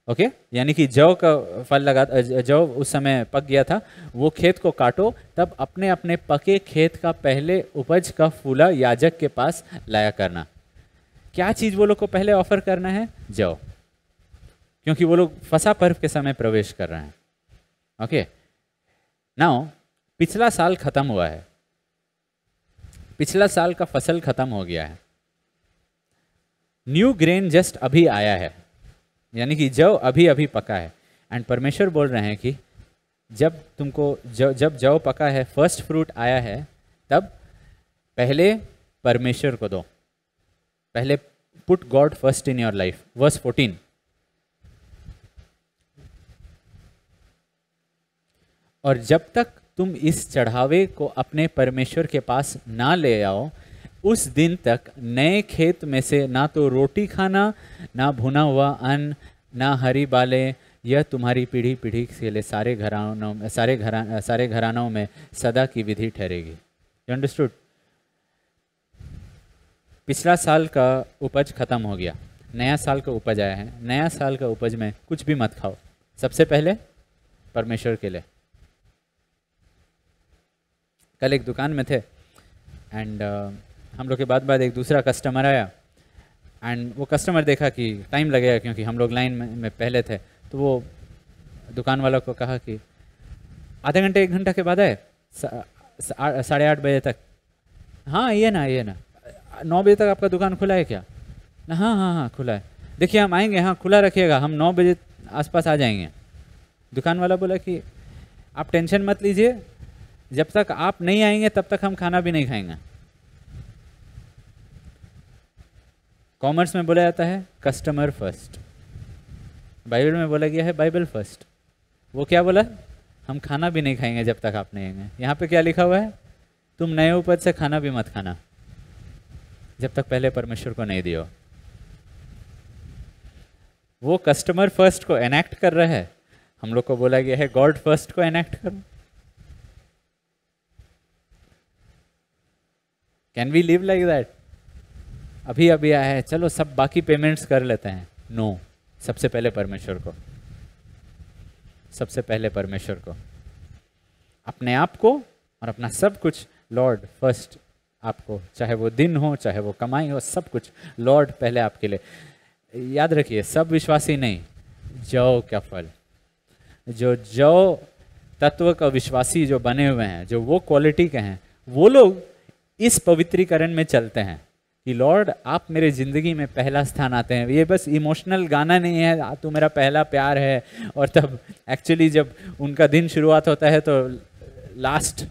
ओके यानी कि जौ का फल लगा जव उस समय पक गया था वो खेत को काटो तब अपने अपने पके खेत का पहले उपज का फूला याजक के पास लाया करना क्या चीज़ वो लोग को पहले ऑफर करना है जव क्योंकि वो लोग फसा पर्व के समय प्रवेश कर रहे हैं ओके नाउ पिछला साल खत्म हुआ है पिछला साल का फसल खत्म हो गया है न्यू ग्रेन जस्ट अभी आया है यानी कि जव अभी अभी पका है एंड परमेश्वर बोल रहे हैं कि जब तुमको जब जब जव पका है फर्स्ट फ्रूट आया है तब पहले परमेश्वर को दो पहले put God first in your life verse fourteen और जब तक तुम इस चढ़ावे को अपने परमेश्वर के पास ना ले आओ उस दिन तक नए खेत में से ना तो रोटी खाना ना भुना हुआ अन्न ना हरी बाले यह तुम्हारी पीढ़ी पीढ़ी के लिए सारे घरानों में सारे घरा सारे घरानों में सदा की विधि ठहरेगी अंडरस्टूड पिछला साल का उपज खत्म हो गया नया साल का उपज आया है नया साल का उपज में कुछ भी मत खाओ सबसे पहले परमेश्वर के लिए कल एक दुकान में थे एंड uh, हम लोग के बाद बाद एक दूसरा कस्टमर आया एंड वो कस्टमर देखा कि टाइम लगेगा क्योंकि हम लोग लाइन में, में पहले थे तो वो दुकान वालों को कहा कि आधे घंटे एक घंटा के बाद आए साढ़े आठ बजे तक हाँ ये ना ये ना नौ बजे तक आपका दुकान खुला है क्या हाँ हाँ हाँ खुला है देखिए हम आएंगे हाँ खुला रखिएगा हम नौ बजे आसपास आ जाएंगे दुकान वाला बोला कि आप टेंशन मत लीजिए जब तक आप नहीं आएंगे तब तक हम खाना भी नहीं खाएंगे कॉमर्स में बोला जाता है कस्टमर फर्स्ट बाइबल में बोला गया है बाइबल फर्स्ट वो क्या बोला हम खाना भी नहीं खाएंगे जब तक आप नहीं आएंगे यहाँ पे क्या लिखा हुआ है तुम नए ऊपर से खाना भी मत खाना जब तक पहले परमेश्वर को नहीं दियो वो कस्टमर फर्स्ट को एनेक्ट कर रहा है हम लोग को बोला गया है गॉड फर्स्ट को एनेक्ट करो can we live like that अभी अभी आया है चलो सब बाकी पेमेंट्स कर लेते हैं नो सबसे पहले परमेश्वर को सबसे पहले परमेश्वर को अपने आप को और अपना सब कुछ लॉर्ड फर्स्ट आपको चाहे वो दिन हो चाहे वो कमाई हो सब कुछ लॉर्ड पहले आपके लिए याद रखिए सब विश्वासी नहीं जौ क्या फल जो जौ तत्व का विश्वासी जो बने हुए हैं जो वो क्वालिटी के हैं वो लोग इस पवित्रीकरण में चलते हैं कि लॉर्ड आप मेरे ज़िंदगी में पहला स्थान आते हैं ये बस इमोशनल गाना नहीं है तू मेरा पहला प्यार है और तब एक्चुअली जब उनका दिन शुरुआत होता है तो लास्ट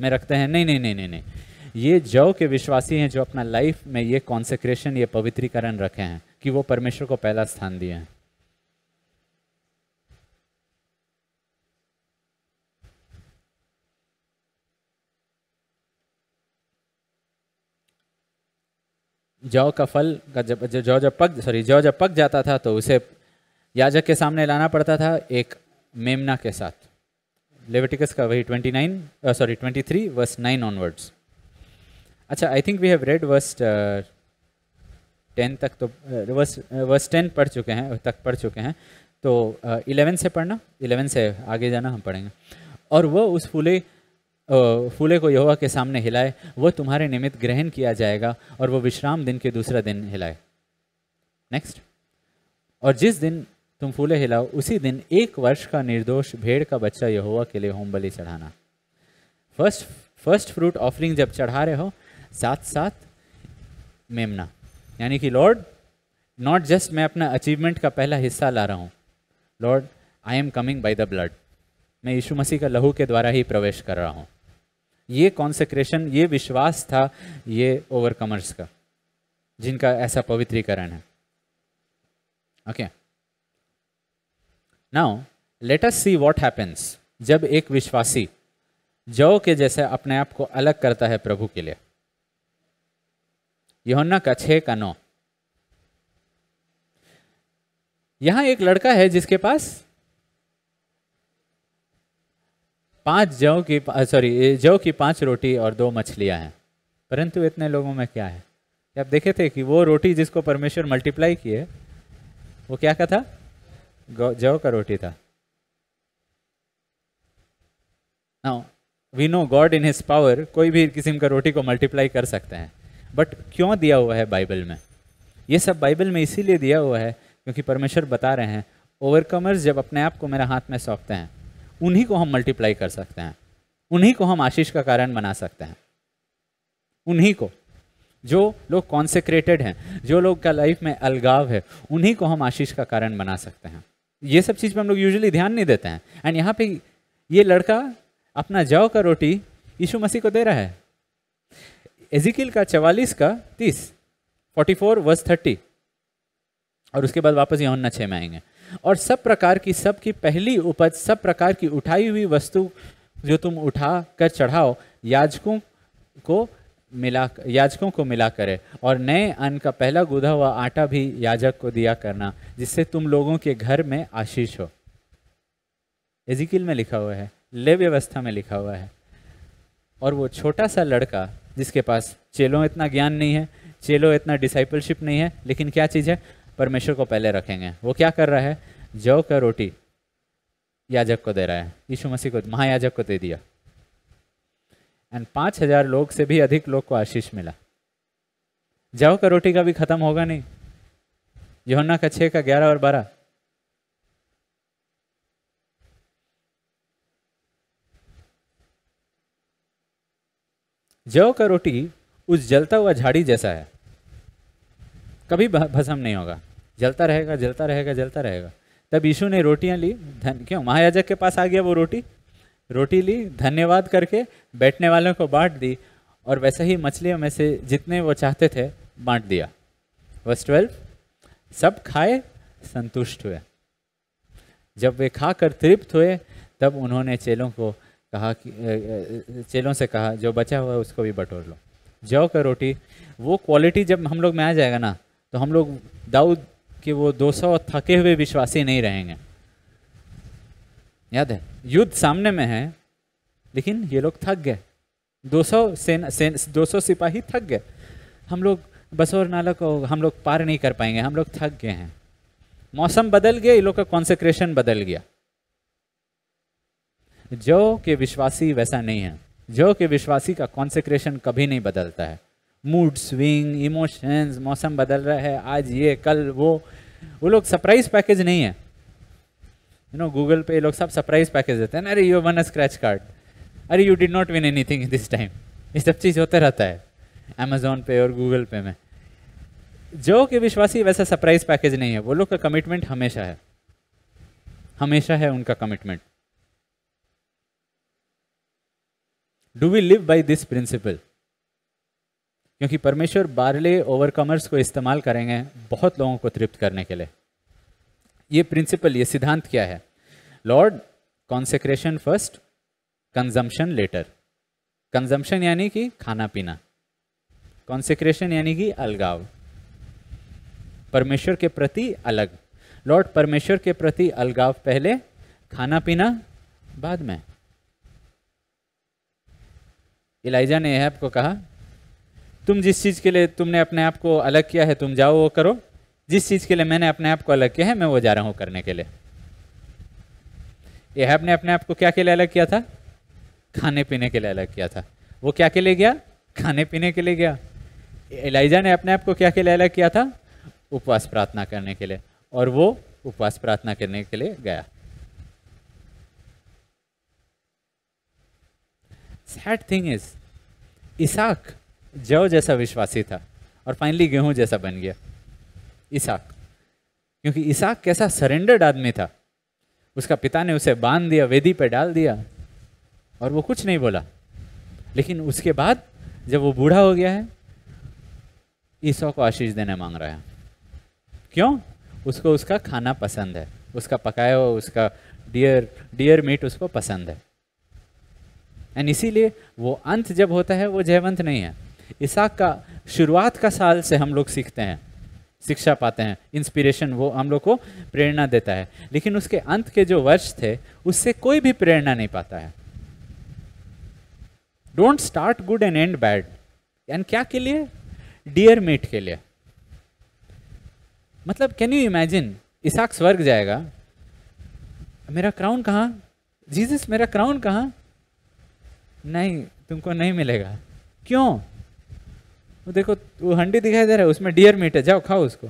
में रखते हैं नहीं नहीं नहीं नहीं नहीं ये जव के विश्वासी हैं जो अपना लाइफ में ये कॉन्सेक्रेशन ये पवित्रीकरण रखे हैं कि वो परमेश्वर को पहला स्थान दिए हैं जौ का फल का जब जौ जब पक सॉरी जौ जब पक जाता था तो उसे याजक के सामने लाना पड़ता था एक मेमना के साथ लेविटिकस का वही twenty nine sorry twenty three verse nine onwards अच्छा I think we have read verse ten तक तो वर्स वर्स टेन पढ़ चुके हैं तक पढ़ चुके हैं तो इलेवन uh, से पढ़ना इलेवन से आगे जाना हम पढ़ेंगे और वह उस फूले फूले को यहोवा के सामने हिलाए वह तुम्हारे निमित्त ग्रहण किया जाएगा और वह विश्राम दिन के दूसरा दिन हिलाए नेक्स्ट और जिस दिन तुम फूले हिलाओ उसी दिन एक वर्ष का निर्दोष भेड़ का बच्चा यहोवा के लिए होम बलि चढ़ाना फर्स्ट फर्स्ट फ्रूट ऑफरिंग जब चढ़ा रहे हो साथ साथ मेमना यानी कि लॉर्ड नॉट जस्ट मैं अपना अचीवमेंट का पहला हिस्सा ला रहा हूँ Lord I am coming by the blood मैं यीशु मसीह का लहू के द्वारा ही प्रवेश कर रहा हूँ ये कॉन्सेक्रेशन ये विश्वास था ये ओवरकमर्स का जिनका ऐसा पवित्रीकरण है okay now let us see what happens जब एक विश्वासी जौ के जैसे अपने आप को अलग करता है प्रभु के लिए योहन्ना का छे का नौ यहां एक लड़का है जिसके पास पांच जौ की सॉरी जौ की पांच रोटी और दो मछलियां हैं परंतु इतने लोगों में क्या है आप देखे थे कि वो रोटी जिसको परमेश्वर मल्टीप्लाई किए वो क्या का था जौ का रोटी था now we know God in his power कोई भी किस्म का रोटी को मल्टीप्लाई कर सकते हैं बट क्यों दिया हुआ है बाइबल में ये सब बाइबल में इसीलिए दिया हुआ है क्योंकि परमेश्वर बता रहे हैं ओवरकमर्स जब अपने आप को मेरे हाथ में सौंपते हैं उन्हीं को हम मल्टीप्लाई कर सकते हैं उन्हीं को हम आशीष का कारण बना सकते हैं उन्हीं को जो लोग कॉन्सेक्रेटेड हैं जो लोग का लाइफ में अलगाव है उन्हीं को हम आशीष का कारण बना सकते हैं ये सब चीज़ पे हम लोग यूजुअली ध्यान नहीं देते हैं एंड यहाँ पे ये लड़का अपना जाओ का रोटी यीशु मसीह को दे रहा है एजिकिल का चवालीस का तीस फोर्टी फोर वर्स थर्टी और उसके बाद वापस यौन्ना छः में आएंगे और सब प्रकार की सब की पहली उपज सब प्रकार की उठाई हुई वस्तु जो तुम उठा कर चढ़ाओ याजकों को मिला याजकों को मिला करे और नए अन्न का पहला गुदा हुआ आटा भी याजक को दिया करना जिससे तुम लोगों के घर में आशीष हो एजिकिल में लिखा हुआ है ले व्यवस्था में लिखा हुआ है और वो छोटा सा लड़का जिसके पास चेलों इतना ज्ञान नहीं है चेलो इतना डिसाइपलशिप नहीं है लेकिन क्या चीज़ है परमेश्वर को पहले रखेंगे वो क्या कर रहा है जौ का रोटी याजक को दे रहा है यीशु मसीह को महायाजक को दे दिया एंड पांच हजार लोग से भी अधिक लोग को आशीष मिला जौ का रोटी का भी खत्म होगा नहीं योहन्ना का छः का ग्यारह और बारह जौ का रोटी उस जलता हुआ झाड़ी जैसा है कभी भस्म नहीं होगा जलता रहेगा जलता रहेगा जलता रहेगा तब यीशु ने रोटियां ली धन क्यों महायाजक के पास आ गया वो रोटी रोटी ली धन्यवाद करके बैठने वालों को बांट दी और वैसे ही मछलियों में से जितने वो चाहते थे बांट दिया वर्स ट्वेल्व सब खाए संतुष्ट हुए जब वे खाकर तृप्त हुए तब उन्होंने चेलों को कहा कि चेलों से कहा जो बचा हुआ है उसको भी बटोर लो जौ का रोटी वो क्वालिटी जब हम लोग में आ जाएगा ना तो हम लोग दाऊद कि वो 200 थके हुए विश्वासी नहीं रहेंगे याद है युद्ध सामने में है लेकिन ये लोग थक गए 200 सौ सेन, दो सौ सिपाही थक गए हम लोग बसोर नाला को हम लोग पार नहीं कर पाएंगे हम लोग थक गए हैं मौसम बदल गया ये लोग का कॉन्सेक्रेशन बदल गया जो के विश्वासी वैसा नहीं है जो के विश्वासी का कॉन्सेक्रेशन कभी नहीं बदलता है मूड स्विंग इमोशंस मौसम बदल रहा है आज ये कल वो वो लोग सरप्राइज पैकेज नहीं है यू नो गूगल पे लोग सब सरप्राइज पैकेज देते हैं अरे you won a scratch card अरे you did not win anything this time ये सब चीज़ होते रहता है अमेजोन पे और गूगल पे में जो कि विश्वासी वैसा सरप्राइज पैकेज नहीं है वो लोग का कमिटमेंट हमेशा है हमेशा है उनका commitment do we live by this principle क्योंकि परमेश्वर बारले ओवरकमर्स को इस्तेमाल करेंगे बहुत लोगों को तृप्त करने के लिए ये प्रिंसिपल ये सिद्धांत क्या है Lord consecration first consumption later consumption यानी कि खाना पीना कॉन्सेक्रेशन यानी कि अलगाव परमेश्वर के प्रति अलग लॉर्ड परमेश्वर के प्रति अलगाव पहले खाना पीना बाद में इलाइजा ने यह आपको कहा तुम जिस चीज़ के लिए तुमने अपने आप को अलग किया है तुम जाओ वो करो जिस चीज़ के लिए मैंने अपने आप को अलग किया है मैं वो जा रहा हूँ करने के लिए एहब ने अपने आप को क्या के लिए अलग किया था खाने पीने के लिए अलग किया था वो क्या के लिए गया खाने पीने के लिए गया एलाइजा ने अपने आप को क्या के लिए अलग किया था उपवास प्रार्थना करने के लिए और वो उपवास प्रार्थना करने के लिए गया सैड थिंग इज इसाक जव जैसा विश्वासी था और फाइनली गेहूं जैसा बन गया इसाक क्योंकि इसाक कैसा सरेंडर्ड आदमी था उसका पिता ने उसे बांध दिया वेदी पर डाल दिया और वो कुछ नहीं बोला लेकिन उसके बाद जब वो बूढ़ा हो गया है ईसा को आशीष देने मांग रहा है क्यों उसको उसका खाना पसंद है उसका पकाया हुआ उसका डियर डियर मीट उसको पसंद है एंड इसीलिए वो अंत जब होता है वो जयवंत नहीं है इसाक का शुरुआत का साल से हम लोग सीखते हैं शिक्षा पाते हैं इंस्पिरेशन वो हम लोग को प्रेरणा देता है लेकिन उसके अंत के जो वर्ष थे उससे कोई भी प्रेरणा नहीं पाता है don't start good and end bad end क्या के लिए डियर मीट के लिए मतलब कैन यू इमेजिन इसाक स्वर्ग जाएगा मेरा क्राउन कहाँ जीसस मेरा क्राउन कहाँ नहीं तुमको नहीं मिलेगा क्यों वो देखो वो हंडी दिखाई दे रहा है उसमें डियर मीट है जाओ खाओ उसको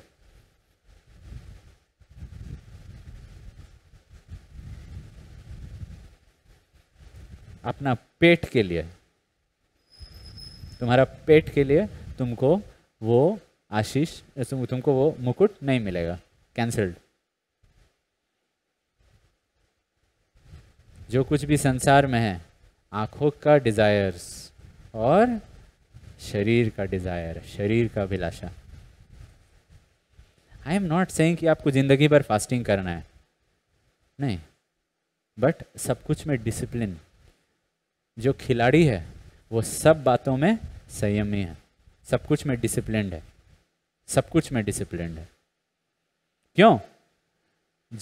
अपना पेट के लिए तुम्हारा पेट के लिए तुमको वो आशीष तुम, तुमको वो मुकुट नहीं मिलेगा कैंसल्ड जो कुछ भी संसार में है आंखों का डिज़ायर्स और शरीर का डिज़ायर शरीर का अभिलाषा आई एम नॉट सेइंग कि आपको ज़िंदगी भर फास्टिंग करना है नहीं बट सब कुछ में डिसिप्लिन जो खिलाड़ी है वो सब बातों में संयमी है सब कुछ में डिसिप्लिन है सब कुछ में डिसिप्लिन है क्यों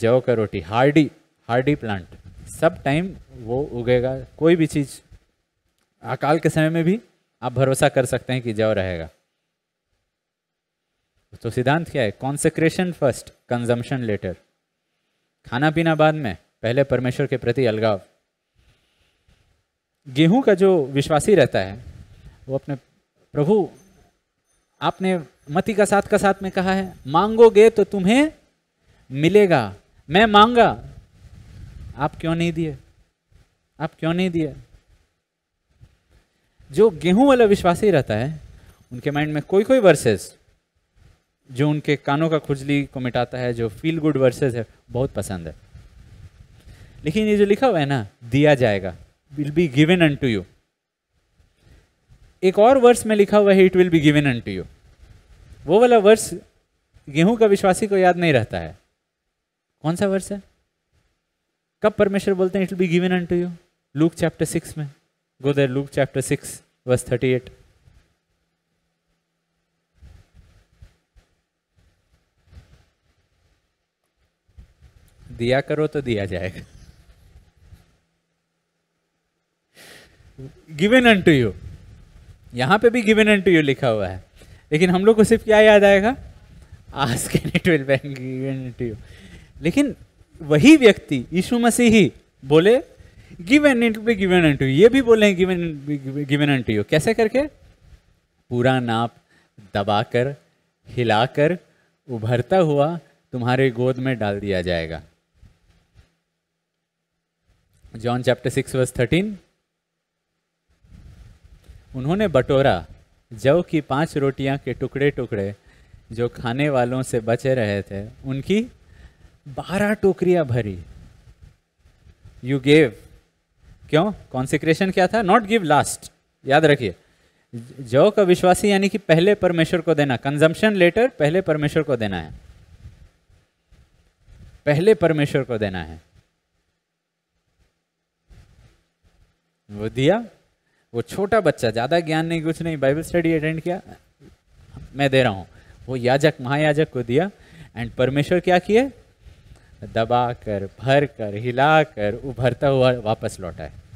जौ का रोटी हार्डी हार्डी प्लांट सब टाइम वो उगेगा कोई भी चीज़ अकाल के समय में भी आप भरोसा कर सकते हैं कि जव रहेगा तो सिद्धांत क्या है कॉन्सेक्रेशन फर्स्ट कंजम्पशन लेटर खाना पीना बाद में पहले परमेश्वर के प्रति अलगाव गेहूं का जो विश्वासी रहता है वो अपने प्रभु आपने मती का साथ का साथ में कहा है मांगोगे तो तुम्हें मिलेगा मैं मांगा आप क्यों नहीं दिए आप क्यों नहीं दिए जो गेहूं वाला विश्वासी रहता है उनके माइंड में कोई कोई वर्सेस जो उनके कानों का खुजली को मिटाता है जो फील गुड वर्सेस है बहुत पसंद है लेकिन ये जो लिखा हुआ है ना दिया जाएगा will be given unto you एक और वर्स में लिखा हुआ है it will be given unto you वो वाला वर्स गेहूं का विश्वासी को याद नहीं रहता है कौन सा वर्स है कब परमेश्वर बोलते हैं it will be given unto you Luke chapter six में Go there, Luke chapter 6, verse 38. दिया करो तो दिया जाएगा गिवेन एन टू यू यहां पे भी गिवेन एन टू यू लिखा हुआ है लेकिन हम लोग को सिर्फ क्या याद आएगा आज के it will given to you लेकिन वही व्यक्ति यीशु मसीह ही बोले given it be given and to ये भी बोले given given and to you कैसे करके पूरा नाप दबाकर हिलाकर उभरता हुआ तुम्हारे गोद में डाल दिया जाएगा John chapter six verse thirteen उन्होंने बटोरा जव की पांच रोटियां के टुकड़े टुकड़े जो खाने वालों से बचे रहे थे उनकी बारह टोकरियां भरी यू गेव क्यों कॉन्सिक्रेशन क्या था नॉट गिव लास्ट याद रखिए जौ का विश्वासी यानी कि पहले परमेश्वर को देना कंजम्पशन लेटर पहले परमेश्वर को देना है पहले परमेश्वर को देना है वो दिया वो छोटा बच्चा ज़्यादा ज्ञान नहीं कुछ नहीं बाइबल स्टडी अटेंड किया मैं दे रहा हूं वो याजक महायाजक को दिया एंड परमेश्वर क्या किए दबा कर भर कर हिला कर उभरता हुआ वापस लौटा है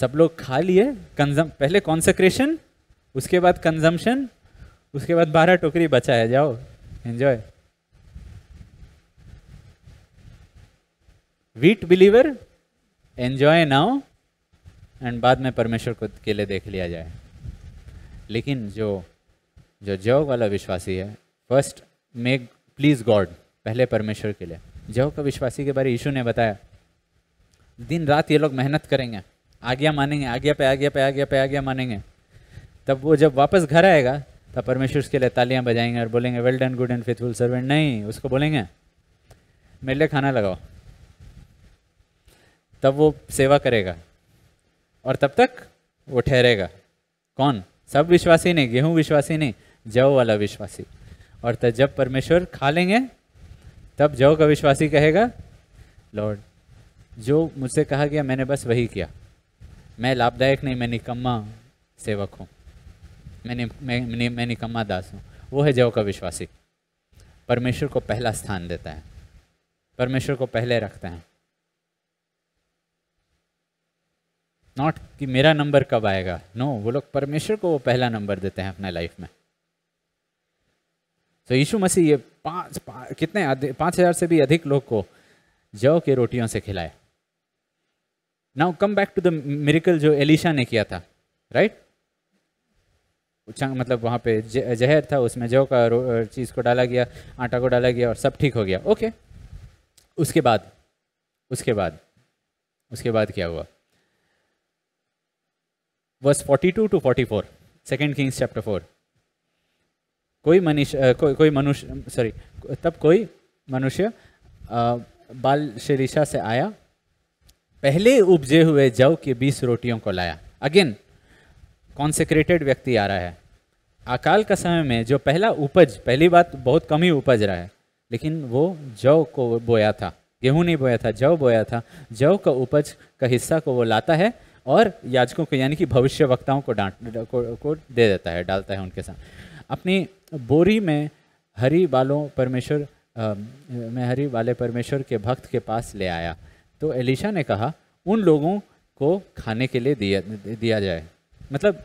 सब लोग खा लिए कंजम पहले कॉन्सक्रेशन उसके बाद कंजम्पशन उसके बाद बारह टोकरी बचा है जाओ enjoy wheat believer enjoy now and बाद में परमेश्वर को के लिए देख लिया जाए लेकिन जो जो जॉग वाला विश्वासी है फर्स्ट मेक प्लीज गॉड पहले परमेश्वर के लिए जहो का विश्वासी के बारे यीशु ने बताया दिन रात ये लोग मेहनत करेंगे आज्ञा मानेंगे आज्ञा पे आज्ञा पे आज्ञा पे आज्ञा मानेंगे तब वो जब वापस घर आएगा तब परमेश्वर उसके लिए तालियां बजाएंगे और बोलेंगे well done good and faithful servant नहीं उसको बोलेंगे मेरे लिए खाना लगाओ तब वो सेवा करेगा और तब तक वो ठहरेगा कौन सब विश्वासी नहीं गेहूं विश्वासी नहीं जव वाला विश्वासी और तब जब परमेश्वर खा लेंगे तब जो का विश्वासी कहेगा लॉर्ड जो मुझसे कहा गया मैंने बस वही किया मैं लाभदायक नहीं मैं निकम्मा सेवक हूँ मैं मैं मैं निकम्मा दास हूँ वो है जव का विश्वासी परमेश्वर को पहला स्थान देता है परमेश्वर को पहले रखते हैं नॉट कि मेरा नंबर कब आएगा नो no, वो लोग परमेश्वर को वो पहला नंबर देते हैं अपने लाइफ में तो so, यीशु मसीह ये पाँच, पा, कितने पाँच हजार से भी अधिक लोग को जौ के रोटियों से खिलाए now come back to the miracle जो एलिशा ने किया था राइट मतलब वहाँ पे जहर था उसमें जौ का चीज़ को डाला गया आटा को डाला गया और सब ठीक हो गया ओके okay. उसके बाद उसके बाद उसके बाद क्या हुआ verse 42 to 44 four second Kings chapter four कोई मनुष्य को, कोई मनुष्य सॉरी तब कोई मनुष्य बाल शरीशा से आया पहले उपजे हुए जव की बीस रोटियों को लाया अगेन कॉन्सेक्रेटेड व्यक्ति आ रहा है अकाल का समय में जो पहला उपज पहली बात बहुत कम ही उपज रहा है लेकिन वो जव को बोया था गेहूं नहीं बोया था जव बोया था जव का उपज का हिस्सा को वो लाता है और याजकों को यानी कि भविष्य वक्ताओं को डांट को, को दे देता है डालता है उनके साथ अपनी बोरी में हरी वालों परमेश्वर में हरी वाले परमेश्वर के भक्त के पास ले आया तो एलिशा ने कहा उन लोगों को खाने के लिए दिया दिया जाए मतलब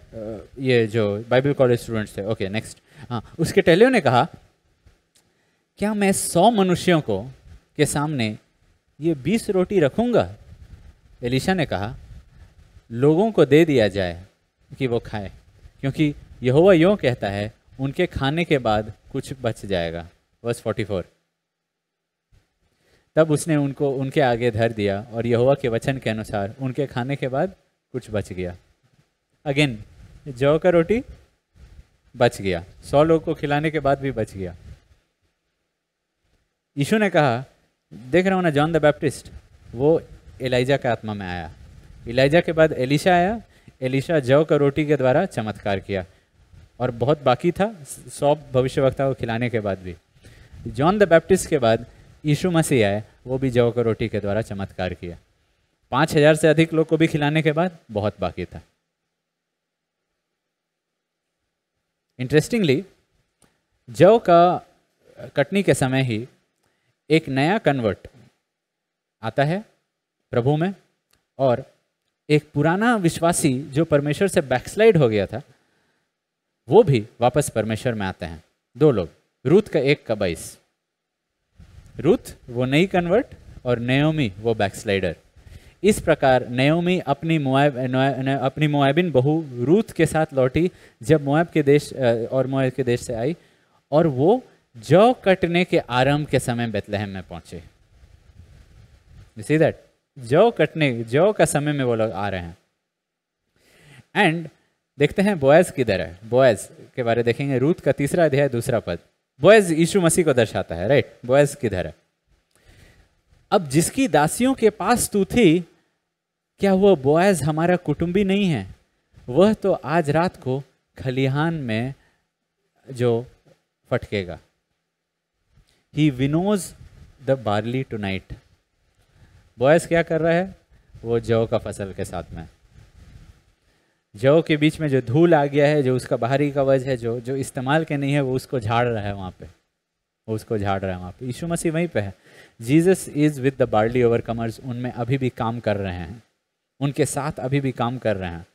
ये जो बाइबल कॉलेज स्टूडेंट्स थे ओके नेक्स्ट हाँ उसके टेलियो ने कहा क्या मैं सौ मनुष्यों को के सामने ये बीस रोटी रखूँगा एलिशा ने कहा लोगों को दे दिया जाए कि वो खाए क्योंकि यह यूँ कहता है उनके खाने के बाद कुछ बच जाएगा फोर्टी फोर तब उसने उनको उनके आगे धर दिया और यहुआ के वचन के अनुसार उनके खाने के बाद कुछ बच गया अगेन जौ का रोटी बच गया सौ लोगों को खिलाने के बाद भी बच गया यीशु ने कहा देख रहा हूँ ना जॉन द बैप्टिस्ट वो एलाइजा के आत्मा में आया एलाइजा के बाद एलिशा आया एलिशा जौ का रोटी के द्वारा चमत्कार किया और बहुत बाकी था सौ भविष्यवक्ता को खिलाने के बाद भी जॉन द बैप्टिस्ट के बाद यीशु मसीह आए वो भी जौ को रोटी के द्वारा चमत्कार किया पाँच हजार से अधिक लोग को भी खिलाने के बाद बहुत बाकी था इंटरेस्टिंगली जौ का कटनी के समय ही एक नया कन्वर्ट आता है प्रभु में और एक पुराना विश्वासी जो परमेश्वर से बैकस्लाइड हो गया था वो भी वापस परमेश्वर में आते हैं दो लोग रूथ का एक का बाईस रूथ वो नई कन्वर्ट और नयोमी वो बैकस्लाइडर इस प्रकार नयोमी अपनी मुआब अपनी मुआबिन बहू रूथ के साथ लौटी जब मुआब के देश और मुआब के देश से आई और वो जौ कटने के आरंभ के समय बेतलहम में पहुंचे सी दैट जौ कटने जौ का समय में वो लोग आ रहे हैं एंड देखते हैं बॉयज किधर है बॉयज के बारे देखेंगे रूत का तीसरा अध्याय दूसरा पद बॉयज यीशु मसीह को दर्शाता है राइट बॉयज किधर है अब जिसकी दासियों के पास तू थी क्या वह बॉयज हमारा कुटुंबी नहीं है वह तो आज रात को खलिहान में जो फटकेगा ही winnows the barley tonight Boaz क्या कर रहा है वो जौ का फसल के साथ में जौ के बीच में जो धूल आ गया है जो उसका बाहरी कवच है जो जो इस्तेमाल के नहीं है वो उसको झाड़ रहा है वहाँ पे वो उसको झाड़ रहा है वहाँ पे यीशु मसीह वहीं पे है Jesus is with the overcomers उनमें अभी भी काम कर रहे हैं उनके साथ अभी भी काम कर रहे हैं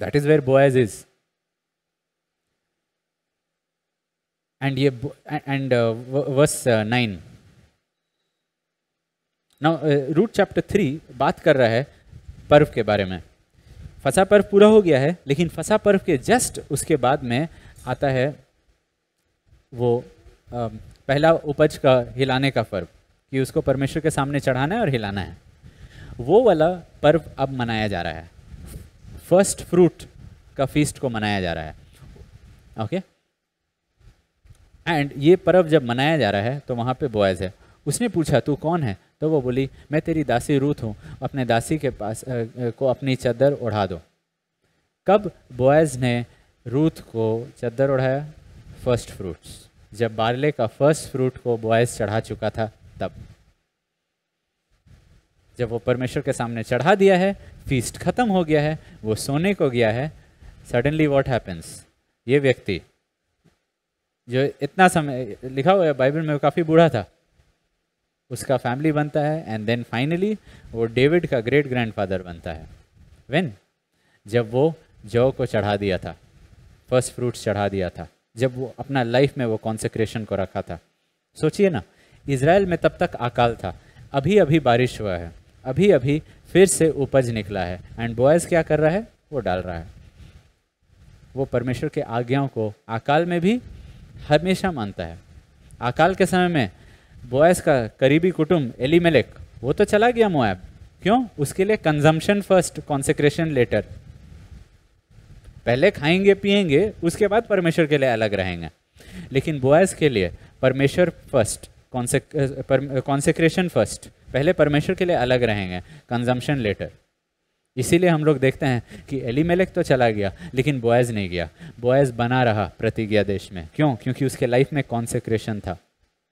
that is where Boaz is and ये and verse nine now Ruth chapter three बात कर रहा है पर्व के बारे में फसा पर्व पूरा हो गया है लेकिन फसा पर्व के जस्ट उसके बाद में आता है वो पहला उपज का हिलाने का पर्व कि उसको परमेश्वर के सामने चढ़ाना है और हिलाना है वो वाला पर्व अब मनाया जा रहा है फर्स्ट फ्रूट का फीस्ट को मनाया जा रहा है ओके okay? एंड ये पर्व जब मनाया जा रहा है तो वहाँ पे बॉयज़ है उसने पूछा तू कौन है तो वो बोली मैं तेरी दासी रूथ हूँ अपने दासी के पास आ, को अपनी चादर ओढ़ा दो कब बॉयज़ ने रूथ को चादर ओढ़ाया फर्स्ट फ्रूट्स जब बारले का फर्स्ट फ्रूट को बॉयज़ चढ़ा चुका था तब जब वो परमेश्वर के सामने चढ़ा दिया है फीस्ट खत्म हो गया है वो सोने को गया है सडनली वॉट हैपन्स ये व्यक्ति जो इतना समय लिखा हुआ है बाइबल में काफ़ी बूढ़ा था उसका फैमिली बनता है एंड देन फाइनली वो डेविड का ग्रेट ग्रैंडफादर बनता है वेन जब वो जौ को चढ़ा दिया था फर्स्ट फ्रूट्स चढ़ा दिया था जब वो अपना लाइफ में वो कॉन्सेक्रेशन को रखा था सोचिए ना इसराइल में तब तक अकाल था अभी अभी बारिश हुआ है अभी अभी फिर से उपज निकला है एंड बॉयज़ क्या कर रहा है वो डाल रहा है वो परमेश्वर के आज्ञाओं को अकाल में भी हमेशा मानता है अकाल के समय में बॉयज का करीबी कुटुंब एलीमेलेक वो तो चला गया मोएब क्यों उसके लिए कंजम्पशन फर्स्ट कॉन्सेक्रेशन लेटर पहले खाएंगे पिएंगे उसके बाद परमेश्वर के लिए अलग रहेंगे लेकिन बॉयज के लिए परमेश्वर फर्स्ट कॉन्सेक्रेशन फर्स्ट पहले परमेश्वर के लिए अलग रहेंगे कंजम्पशन लेटर इसीलिए हम लोग देखते हैं कि एलीमेलेक तो चला गया लेकिन बॉयज़ नहीं गया बॉयज़ बना रहा प्रतिज्ञा देश में क्यों क्योंकि उसके लाइफ में कॉन्सेक्रेशन था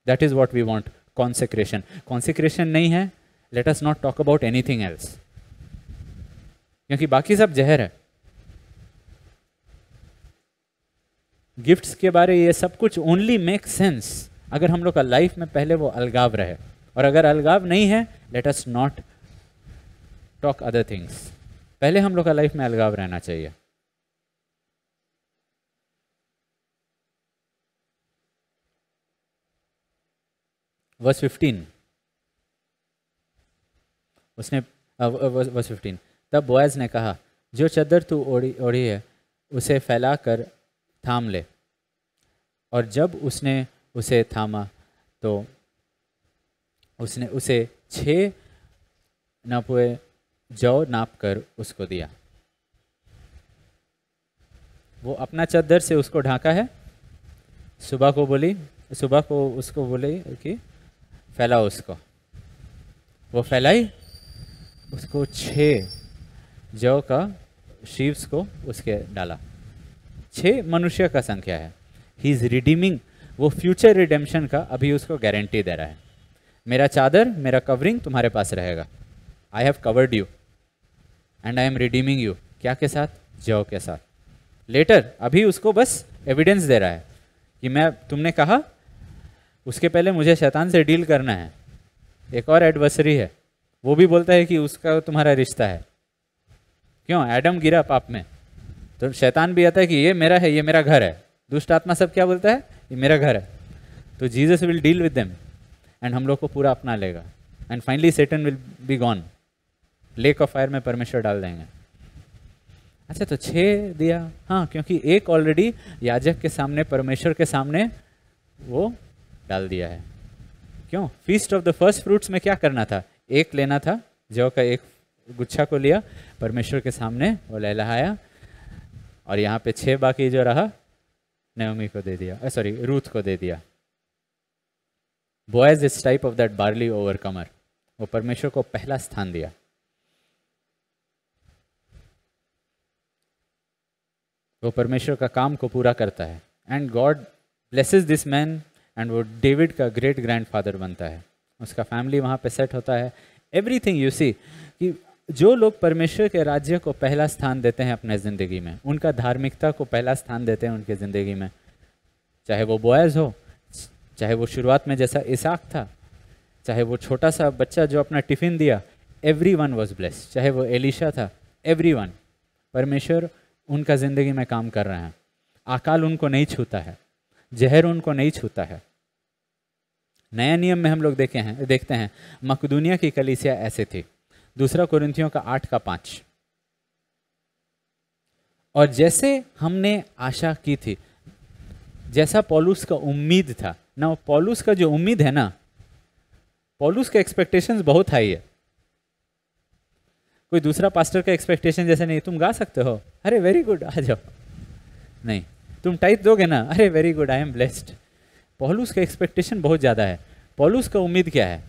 that is what we want consecration consecration नहीं है let us not talk about anything else क्योंकि बाकी सब जहर है गिफ्ट्स के बारे ये सब कुछ ओनली मेक सेंस अगर हम लोग का लाइफ में पहले वो अलगाव रहे और अगर अलगाव नहीं है let us not talk other things पहले हम लोग का लाइफ में अलगाव रहना चाहिए वर्स फिफ्टीन उसने वर्स फिफ्टीन तब बॉयज़ ने कहा जो चदर तू ओढ़ी ओढ़ी है उसे फैला कर थाम ले और जब उसने उसे थामा तो उसने उसे छ नापुए जौ नाप कर उसको दिया वो अपना चादर से उसको ढांका है सुबह को बोली सुबह को उसको बोली कि फैलाओ उसको वो फैलाई उसको छः जौ का शिवस को उसके डाला छः मनुष्य का संख्या है ही इज़ रिडीमिंग वो फ्यूचर रिडेम्पशन का अभी उसको गारंटी दे रहा है मेरा चादर मेरा कवरिंग तुम्हारे पास रहेगा I have covered you and I am redeeming you क्या के साथ जौ के साथ लेटर अभी उसको बस एविडेंस दे रहा है कि मैं तुमने कहा उसके पहले मुझे शैतान से डील करना है एक और एडवर्सरी है वो भी बोलता है कि उसका तुम्हारा रिश्ता है क्यों एडम गिरा पाप में तो शैतान भी आता है कि ये मेरा है ये मेरा घर है दुष्ट आत्मा सब क्या बोलता है ये मेरा घर है तो Jesus will deal with them and हम लोग को पूरा अपना लेगा and finally Satan will be gone lake of fire में परमेश्वर डाल देंगे अच्छा तो छः दिया हाँ क्योंकि एक ऑलरेडी याजक के सामने परमेश्वर के सामने वो डाल दिया है क्यों feast of the first fruits में क्या करना था एक लेना था जौ का एक गुच्छा को लिया परमेश्वर के सामने वो लहलाया और यहाँ पे छः बाकी जो रहा नवमी को दे दिया सॉरी रूथ को दे दिया Boaz is type of that barley overcomer वो परमेश्वर को पहला स्थान दिया वो परमेश्वर का काम को पूरा करता है and God blesses this man and वो डेविड का ग्रेट ग्रैंडफादर बनता है उसका फैमिली वहाँ पे सेट होता है एवरीथिंग यू सी कि जो लोग परमेश्वर के राज्य को पहला स्थान देते हैं अपने ज़िंदगी में उनका धार्मिकता को पहला स्थान देते हैं उनकी ज़िंदगी में चाहे वो बॉयज़ हो चाहे वो शुरुआत में जैसा इसाक था चाहे वो छोटा सा बच्चा जो अपना टिफ़िन दिया एवरी वन वॉज ब्लेस चाहे वो एलिशा था एवरी वन परमेश्वर उनका ज़िंदगी में काम कर रहे हैं अकाल उनको नहीं छूता है जहर उनको नहीं छूता है नया नियम में हम लोग देखे हैं देखते हैं मकदुनिया की कलिसिया ऐसे थी दूसरा कुरिंथियों का आठ का पांच और जैसे हमने आशा की थी जैसा पॉलूस का उम्मीद था ना पॉलूस का जो उम्मीद है ना पॉलूस का एक्सपेक्टेशंस बहुत हाई है कोई दूसरा पास्टर का एक्सपेक्टेशन जैसे नहीं तुम गा सकते हो अरे वेरी गुड आ जाओ नहीं तुम टाइप दोगे ना अरे very good I am blessed पॉलूस का एक्सपेक्टेशन बहुत ज़्यादा है पॉलूस का उम्मीद क्या है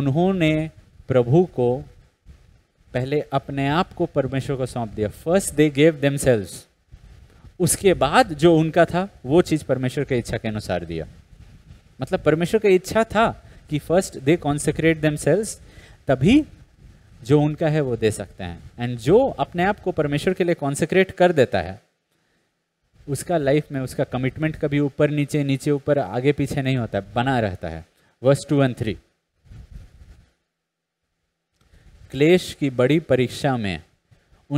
उन्होंने प्रभु को पहले अपने आप को परमेश्वर को सौंप दिया फर्स्ट दे गेव देम उसके बाद जो उनका था वो चीज़ परमेश्वर की इच्छा के अनुसार दिया मतलब परमेश्वर की इच्छा था कि फर्स्ट दे कॉन्सेक्रेट देम तभी जो उनका है वो दे सकते हैं एंड जो अपने आप को परमेश्वर के लिए कॉन्सेक्रेट कर देता है उसका लाइफ में उसका कमिटमेंट कभी ऊपर नीचे नीचे ऊपर आगे पीछे नहीं होता बना रहता है वर्स टू एंड थ्री क्लेश की बड़ी परीक्षा में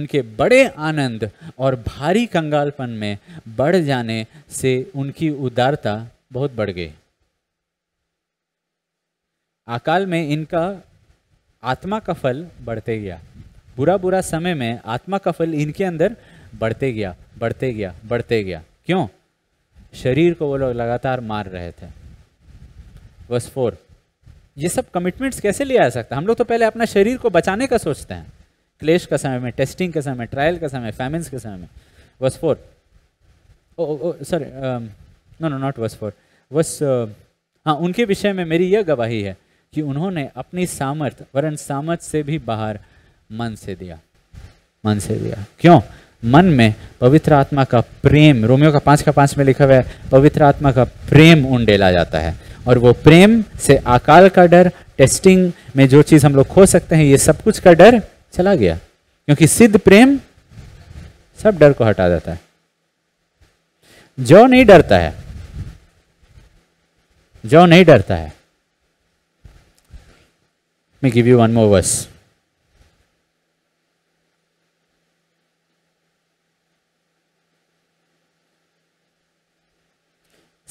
उनके बड़े आनंद और भारी कंगालपन में बढ़ जाने से उनकी उदारता बहुत बढ़ गई अकाल में इनका आत्मा का फल बढ़ते गया बुरा बुरा समय में आत्मा का फल इनके अंदर बढ़ते गया बढ़ते गया बढ़ते गया क्यों शरीर को वो लोग लगातार मार रहे थे वस फोर ये सब कमिटमेंट्स कैसे लिया जा सकता है हम लोग तो पहले अपना शरीर को बचाने का सोचते हैं क्लेश का समय में टेस्टिंग के समय में ट्रायल का समय फैमिन्स के समय में verse four oh sorry no no not verse four verse uh, हाँ उनके विषय में मेरी यह गवाही है कि उन्होंने अपनी सामर्थ वरण सामर्थ से भी बाहर मन से दिया मन से दिया क्यों मन में पवित्र आत्मा का प्रेम रोमियो का पांच का पांच में लिखा हुआ है पवित्र आत्मा का प्रेम उंडेला जाता है और वो प्रेम से आकाल का डर टेस्टिंग में जो चीज़ हम लोग खो सकते हैं ये सब कुछ का डर चला गया क्योंकि सिद्ध प्रेम सब डर को हटा देता है जो नहीं डरता है जो नहीं डरता है मैं give you one more verse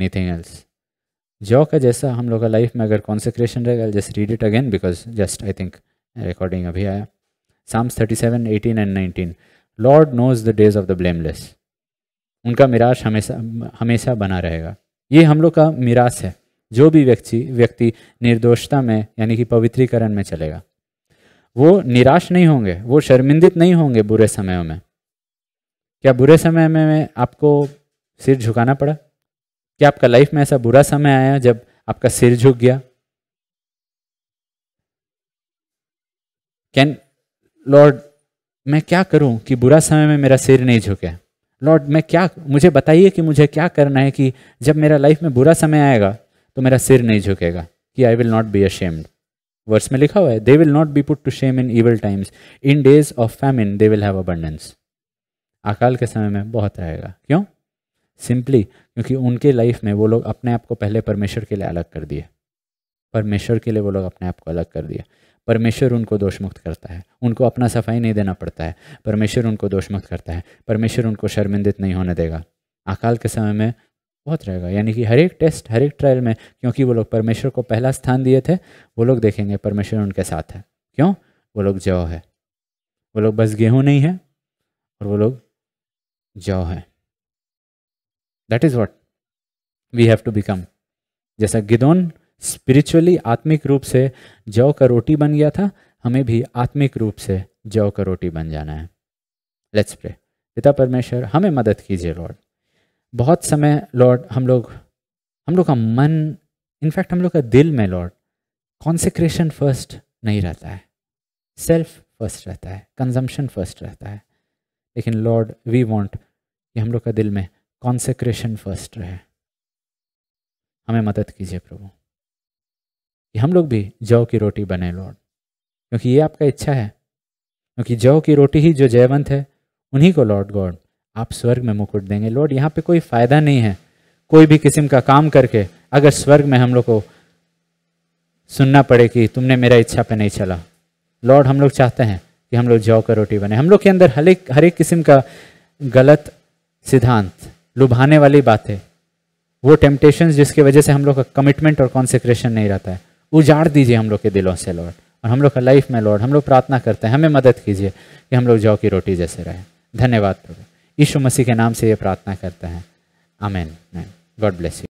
anything else जॉ का जैसा हम लोग का लाइफ में अगर कॉन्सेक्रेशन रहेगा just read it again because just I think recording अभी आया Psalms thirty seven eighteen and nineteen Lord knows the days of the blameless उनका मिराज हमेशा हमेशा बना रहेगा ये हम लोग का मिराज है जो भी व्यक्ति व्यक्ति निर्दोषता में यानी कि पवित्रीकरण में चलेगा वो निराश नहीं होंगे वो शर्मिंदित नहीं होंगे बुरे समयों में क्या बुरे समय में आपको सिर झुकाना पड़ा क्या आपका लाइफ में ऐसा बुरा समय आया जब आपका सिर झुक गया कैन लॉर्ड मैं क्या करूं कि बुरा समय में मेरा सिर नहीं झुके लॉर्ड मैं क्या मुझे बताइए कि मुझे क्या करना है कि जब मेरा लाइफ में बुरा समय आएगा तो मेरा सिर नहीं झुकेगा कि I will not be ashamed verse में लिखा हुआ है they will not be put to shame in evil times in days of famine they will have abundance अकाल के समय में बहुत आएगा क्यों सिंपली क्योंकि उनके लाइफ में वो लोग अपने आप को पहले परमेश्वर के लिए अलग कर दिए परमेश्वर के लिए वो लोग अपने आप को अलग कर दिए परमेश्वर उनको दोष मुक्त करता है उनको अपना सफाई नहीं देना पड़ता है परमेश्वर उनको दोष मुक्त करता है परमेश्वर उनको शर्मिंदित नहीं होने देगा अकाल के समय में बहुत रहेगा यानी कि हर एक टेस्ट हर एक ट्रायल में क्योंकि वो लोग परमेश्वर को पहला स्थान दिए थे वो लोग देखेंगे परमेश्वर उनके साथ है क्यों वो लोग जौ है वो लोग बस गेहूँ नहीं है और वो लोग जौ हैं that is what we have to become जैसा गिदोन स्पिरिचुअली आत्मिक रूप से जौ का रोटी बन गया था हमें भी आत्मिक रूप से जौ का रोटी बन जाना है लेट्स प्रे पिता परमेश्वर हमें मदद कीजिए लॉर्ड बहुत समय लॉर्ड हम लोग हम लोग का मन इनफैक्ट हम लोग का दिल में लॉर्ड कॉन्सेक्रेशन फर्स्ट नहीं रहता है सेल्फ फर्स्ट रहता है कंजम्पशन फर्स्ट रहता है लेकिन लॉर्ड वी वॉन्ट कि हम लोग का दिल में कॉन्सेक्रेशन फर्स्ट रहे हमें मदद कीजिए प्रभु कि हम लोग भी जौ की रोटी बने लॉर्ड क्योंकि ये आपका इच्छा है क्योंकि जौ की रोटी ही जो जयवंत है उन्हीं को लॉर्ड गॉड आप स्वर्ग में मुकुट देंगे लॉर्ड यहाँ पे कोई फायदा नहीं है कोई भी किस्म का काम करके अगर स्वर्ग में हम लोग को सुनना पड़े कि तुमने मेरा इच्छा पे नहीं चला लॉर्ड हम लोग चाहते हैं कि हम लोग जौ का रोटी बने हम लोग के अंदर हर एक हर एक किस्म का गलत सिद्धांत लुभाने वाली बातें वो टेम्पटेशन जिसकी वजह से हम लोग का कमिटमेंट और कॉन्सेंट्रेशन नहीं रहता है उजाड़ दीजिए हम लोग के दिलों से लॉर्ड और हम लोग का लाइफ में लॉर्ड हम लोग प्रार्थना करते हैं हमें मदद कीजिए कि हम लोग जौ की रोटी जैसे रहें धन्यवाद प्रभु यीशु मसीह के नाम से ये प्रार्थना करते हैं अमेन गॉड ब्लेस यू